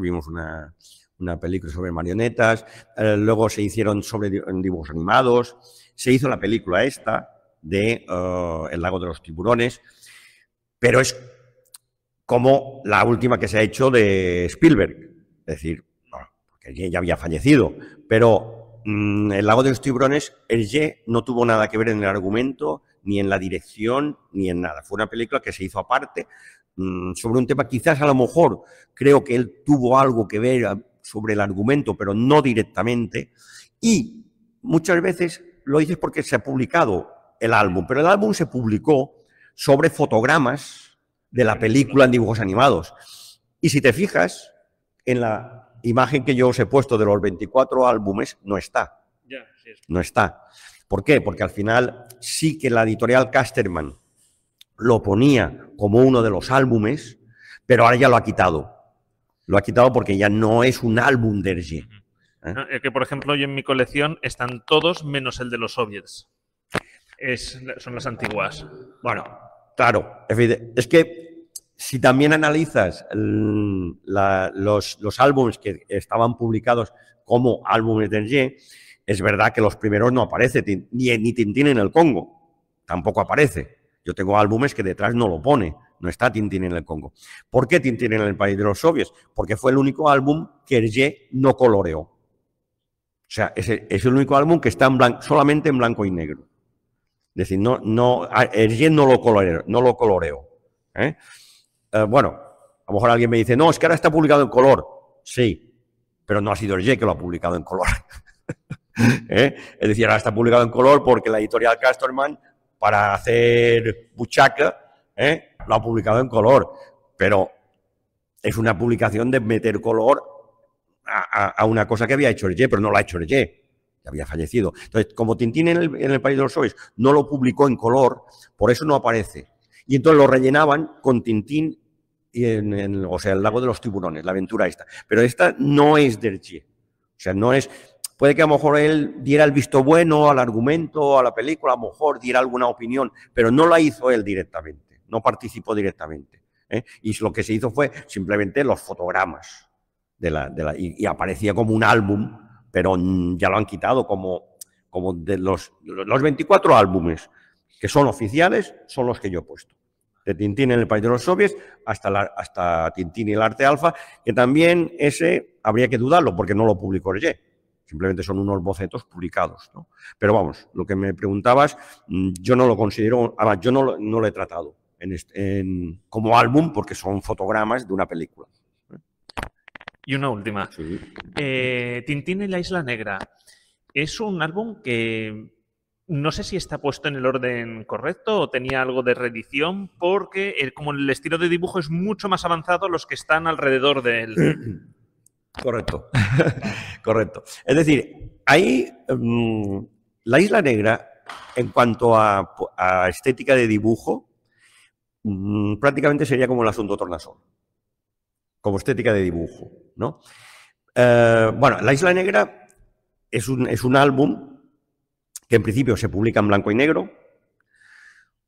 vimos una, película sobre marionetas, luego se hicieron sobre dibujos animados, se hizo la película esta, de eh, El lago de los tiburones, pero es como la última que se ha hecho de Spielberg. Es decir, porque ya había fallecido, pero mm, El lago de los tiburones, el él no tuvo nada que ver en el argumento, ni en la dirección, ni en nada. Fue una película que se hizo aparte mm, sobre un tema quizás a lo mejor creo que él tuvo algo que ver ah, sobre el argumento, pero no directamente. Y muchas veces lo dices porque se ha publicado el álbum, pero el álbum se publicó sobre fotogramas de la película en dibujos animados. Y si te fijas, en la imagen que yo os he puesto de los 24 álbumes, no está. No está. ¿Por qué? Porque al final sí que la editorial Casterman lo ponía como uno de los álbumes, pero ahora ya lo ha quitado. Lo ha quitado porque ya no es un álbum de Hergé. Ah, que, por ejemplo, hoy en mi colección están todos menos el de los soviets son las antiguas. Bueno, claro, es que si también analizas mm, los, los, álbumes que estaban publicados como álbumes de Ye, es verdad que los primeros no aparecen, ni, ni Tintín en el Congo, tampoco aparece. Yo tengo álbumes que detrás no lo pone, no está Tintín en el Congo. ¿Por qué Tintín en el país de los soviets? Porque fue el único álbum que Hergé no coloreó. O sea, es el, es el único álbum que está en blanco, solamente en blanco y negro. Es decir, no, no, ah, el ye no lo coloreo. No lo coloreo ¿eh? Eh, bueno, a lo mejor alguien me dice, no, es que ahora está publicado en color. Sí, pero no ha sido el ye que lo ha publicado en color. ¿eh? Es decir, ahora está publicado en color porque la editorial Castorman, para hacer buchaca, lo ha publicado en color. Pero es una publicación de meter color a, una cosa que había hecho el ye, pero no la ha hecho el Y había fallecido. Entonces, como Tintín en el, País de los sois no lo publicó en color, por eso no aparece. Y entonces lo rellenaban con Tintín, en, o sea, el lago de los tiburones, la aventura esta. Pero esta no es Del Derchie. O sea, no es... Puede que a lo mejor él diera el visto bueno al argumento, a la película, a lo mejor diera alguna opinión, pero no la hizo él directamente, no participó directamente. ¿eh? Y lo que se hizo fue simplemente los fotogramas de la, de la y aparecía como un álbum pero ya lo han quitado como, de los, los 24 álbumes que son oficiales, son los que yo he puesto. De Tintín en el País de los Soviets hasta, la, hasta Tintín y el Arte Alfa, que también ese habría que dudarlo porque no lo publicó Hergé. Simplemente son unos bocetos publicados. ¿no? Pero vamos, lo que me preguntabas, mm, yo no lo considero, además ah, yo no, no lo he tratado como álbum porque son fotogramas de una película. Y una última. Eh, Tintín en la Isla Negra. Es un álbum que no sé si está puesto en el orden correcto o tenía algo de reedición, porque como el estilo de dibujo es mucho más avanzado los que están alrededor de él. Correcto, correcto. Es decir, ahí mm, la Isla Negra, en cuanto a, estética de dibujo, mm, prácticamente sería como el asunto tornasol, como estética de dibujo. ¿no? Eh, bueno, La Isla Negra es un, es un álbum que en principio se publica en blanco y negro.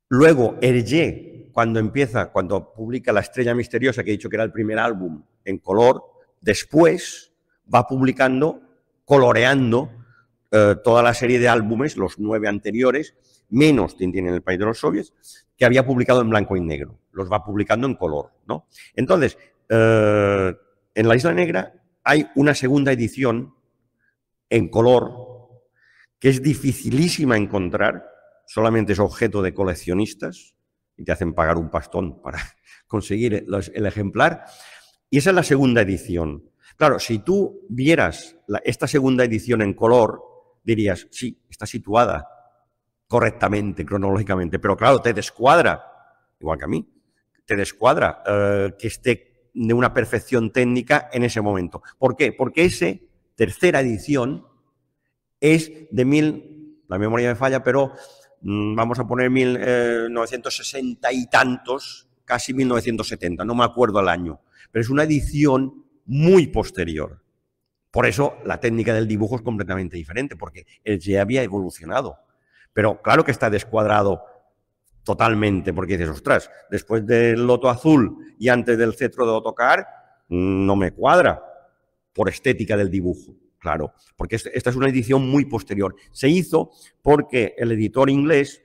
Luego, Hergé, cuando empieza, cuando publica La Estrella Misteriosa, que he dicho que era el primer álbum en color, después va publicando, coloreando eh, toda la serie de álbumes, los nueve anteriores, menos Tintín en el País de los Soviets, que había publicado en blanco y negro. Los va publicando en color, ¿no? Entonces, eh, en la Isla Negra hay una segunda edición en color que es dificilísima encontrar, solamente es objeto de coleccionistas y te hacen pagar un pastón para conseguir el ejemplar. Y esa es la segunda edición. Claro, si tú vieras esta segunda edición en color, dirías, sí, está situada correctamente, cronológicamente, pero claro, te descuadra, igual que a mí, te descuadra eh, que esté de una perfección técnica en ese momento. ¿Por qué? Porque esa tercera edición es de mil, la memoria me falla, pero mm, vamos a poner 1960 eh, y tantos, casi 1970, no me acuerdo el año, pero es una edición muy posterior. Por eso la técnica del dibujo es completamente diferente, porque él ya había evolucionado. Pero claro que está descuadrado totalmente, porque dices, ostras, después del loto azul y antes del cetro de Otocar, no me cuadra por estética del dibujo, claro, porque esta es una edición muy posterior. Se hizo porque el editor inglés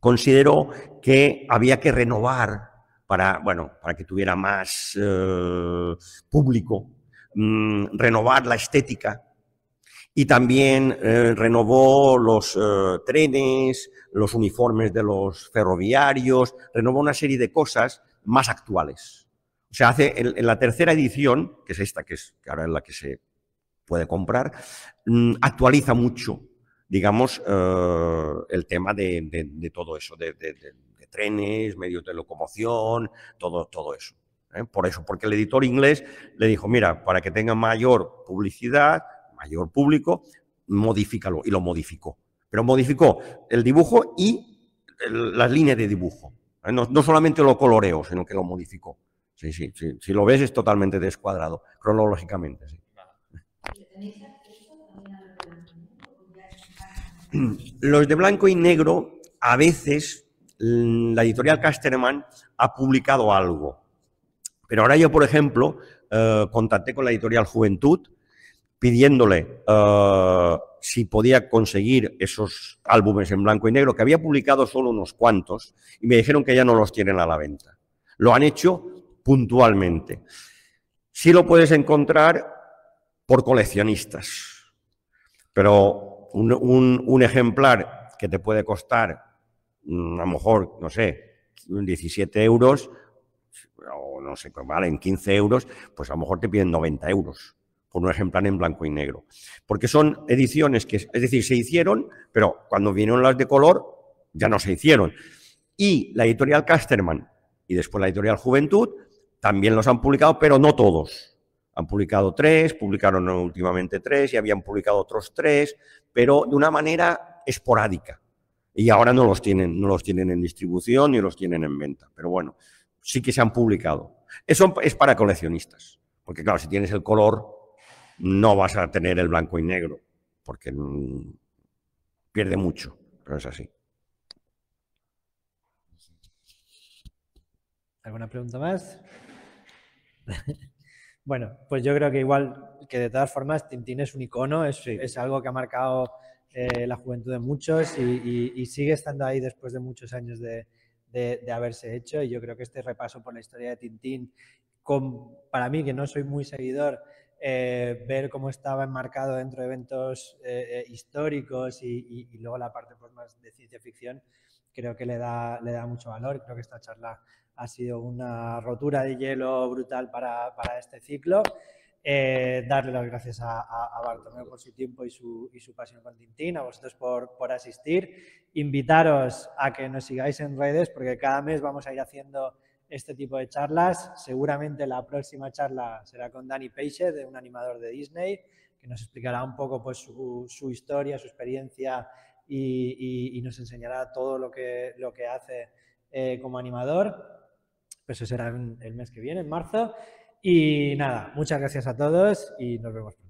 consideró que había que renovar para, bueno, para que tuviera más eh, público, mm, renovar la estética y también eh, renovó los eh, trenes, los uniformes de los ferroviarios, renovó una serie de cosas más actuales. O sea, hace en, la tercera edición, que es esta, que, es, ahora es la que se puede comprar, mm, actualiza mucho, digamos, eh, el tema de, todo eso, de, trenes, medios de locomoción, todo, todo eso. Por eso, porque el editor inglés le dijo, mira, para que tenga mayor publicidad, mayor público, modifícalo. Y lo modificó. Pero modificó el dibujo y las líneas de dibujo. ¿eh? No, solamente lo coloreo, sino que lo modificó. Si lo ves es totalmente descuadrado, cronológicamente. Los de blanco y negro, a veces mm, la editorial Casterman ha publicado algo. Pero ahora yo, por ejemplo, eh, contacté con la editorial Juventud pidiéndole eh, si podía conseguir esos álbumes en blanco y negro, que había publicado solo unos cuantos, y me dijeron que ya no los tienen a la venta. Lo han hecho puntualmente. Sí lo puedes encontrar por coleccionistas, pero un, ejemplar que te puede costar, mm, a lo mejor, no sé, 17 euros, o no sé, pues en 15 euros, pues a lo mejor te piden 90 euros por un ejemplar en blanco y negro. Porque son ediciones que, es decir, se hicieron, pero cuando vinieron las de color, ya no se hicieron. Y la editorial Casterman y después la editorial Juventud también los han publicado, pero no todos. Han publicado tres, publicaron últimamente tres y habían publicado otros tres, pero de una manera esporádica. Y ahora no los tienen, no los tienen en distribución ni los tienen en venta. Pero bueno, sí que se han publicado. Eso es para coleccionistas, porque claro, si tienes el color, no vas a tener el blanco y negro, porque pierde mucho, pero es así. ¿Alguna pregunta más? bueno, pues yo creo que igual que de todas formas Tintín es un icono, es, algo que ha marcado eh, la juventud de muchos y, sigue estando ahí después de muchos años de, haberse hecho. Y yo creo que este repaso por la historia de Tintín, para mí que no soy muy seguidor, eh, ver cómo estaba enmarcado dentro de eventos eh, eh, históricos y, luego la parte pues, más de ciencia ficción, creo que le da, le da mucho valor. Creo que esta charla ha sido una rotura de hielo brutal para, para este ciclo. darle las gracias a, a, por su tiempo y su, y su pasión con Tintín, a vosotros por, por asistir. Invitaros a que nos sigáis en redes porque cada mes vamos a ir haciendo este tipo de charlas. Seguramente la próxima charla será con Danny Peixe, de un animador de Disney, que nos explicará un poco pues, su, historia, su experiencia y, nos enseñará todo lo que, lo que hace eh, como animador. Pues eso será el mes que viene, en marzo. Y nada, muchas gracias a todos y nos vemos pronto.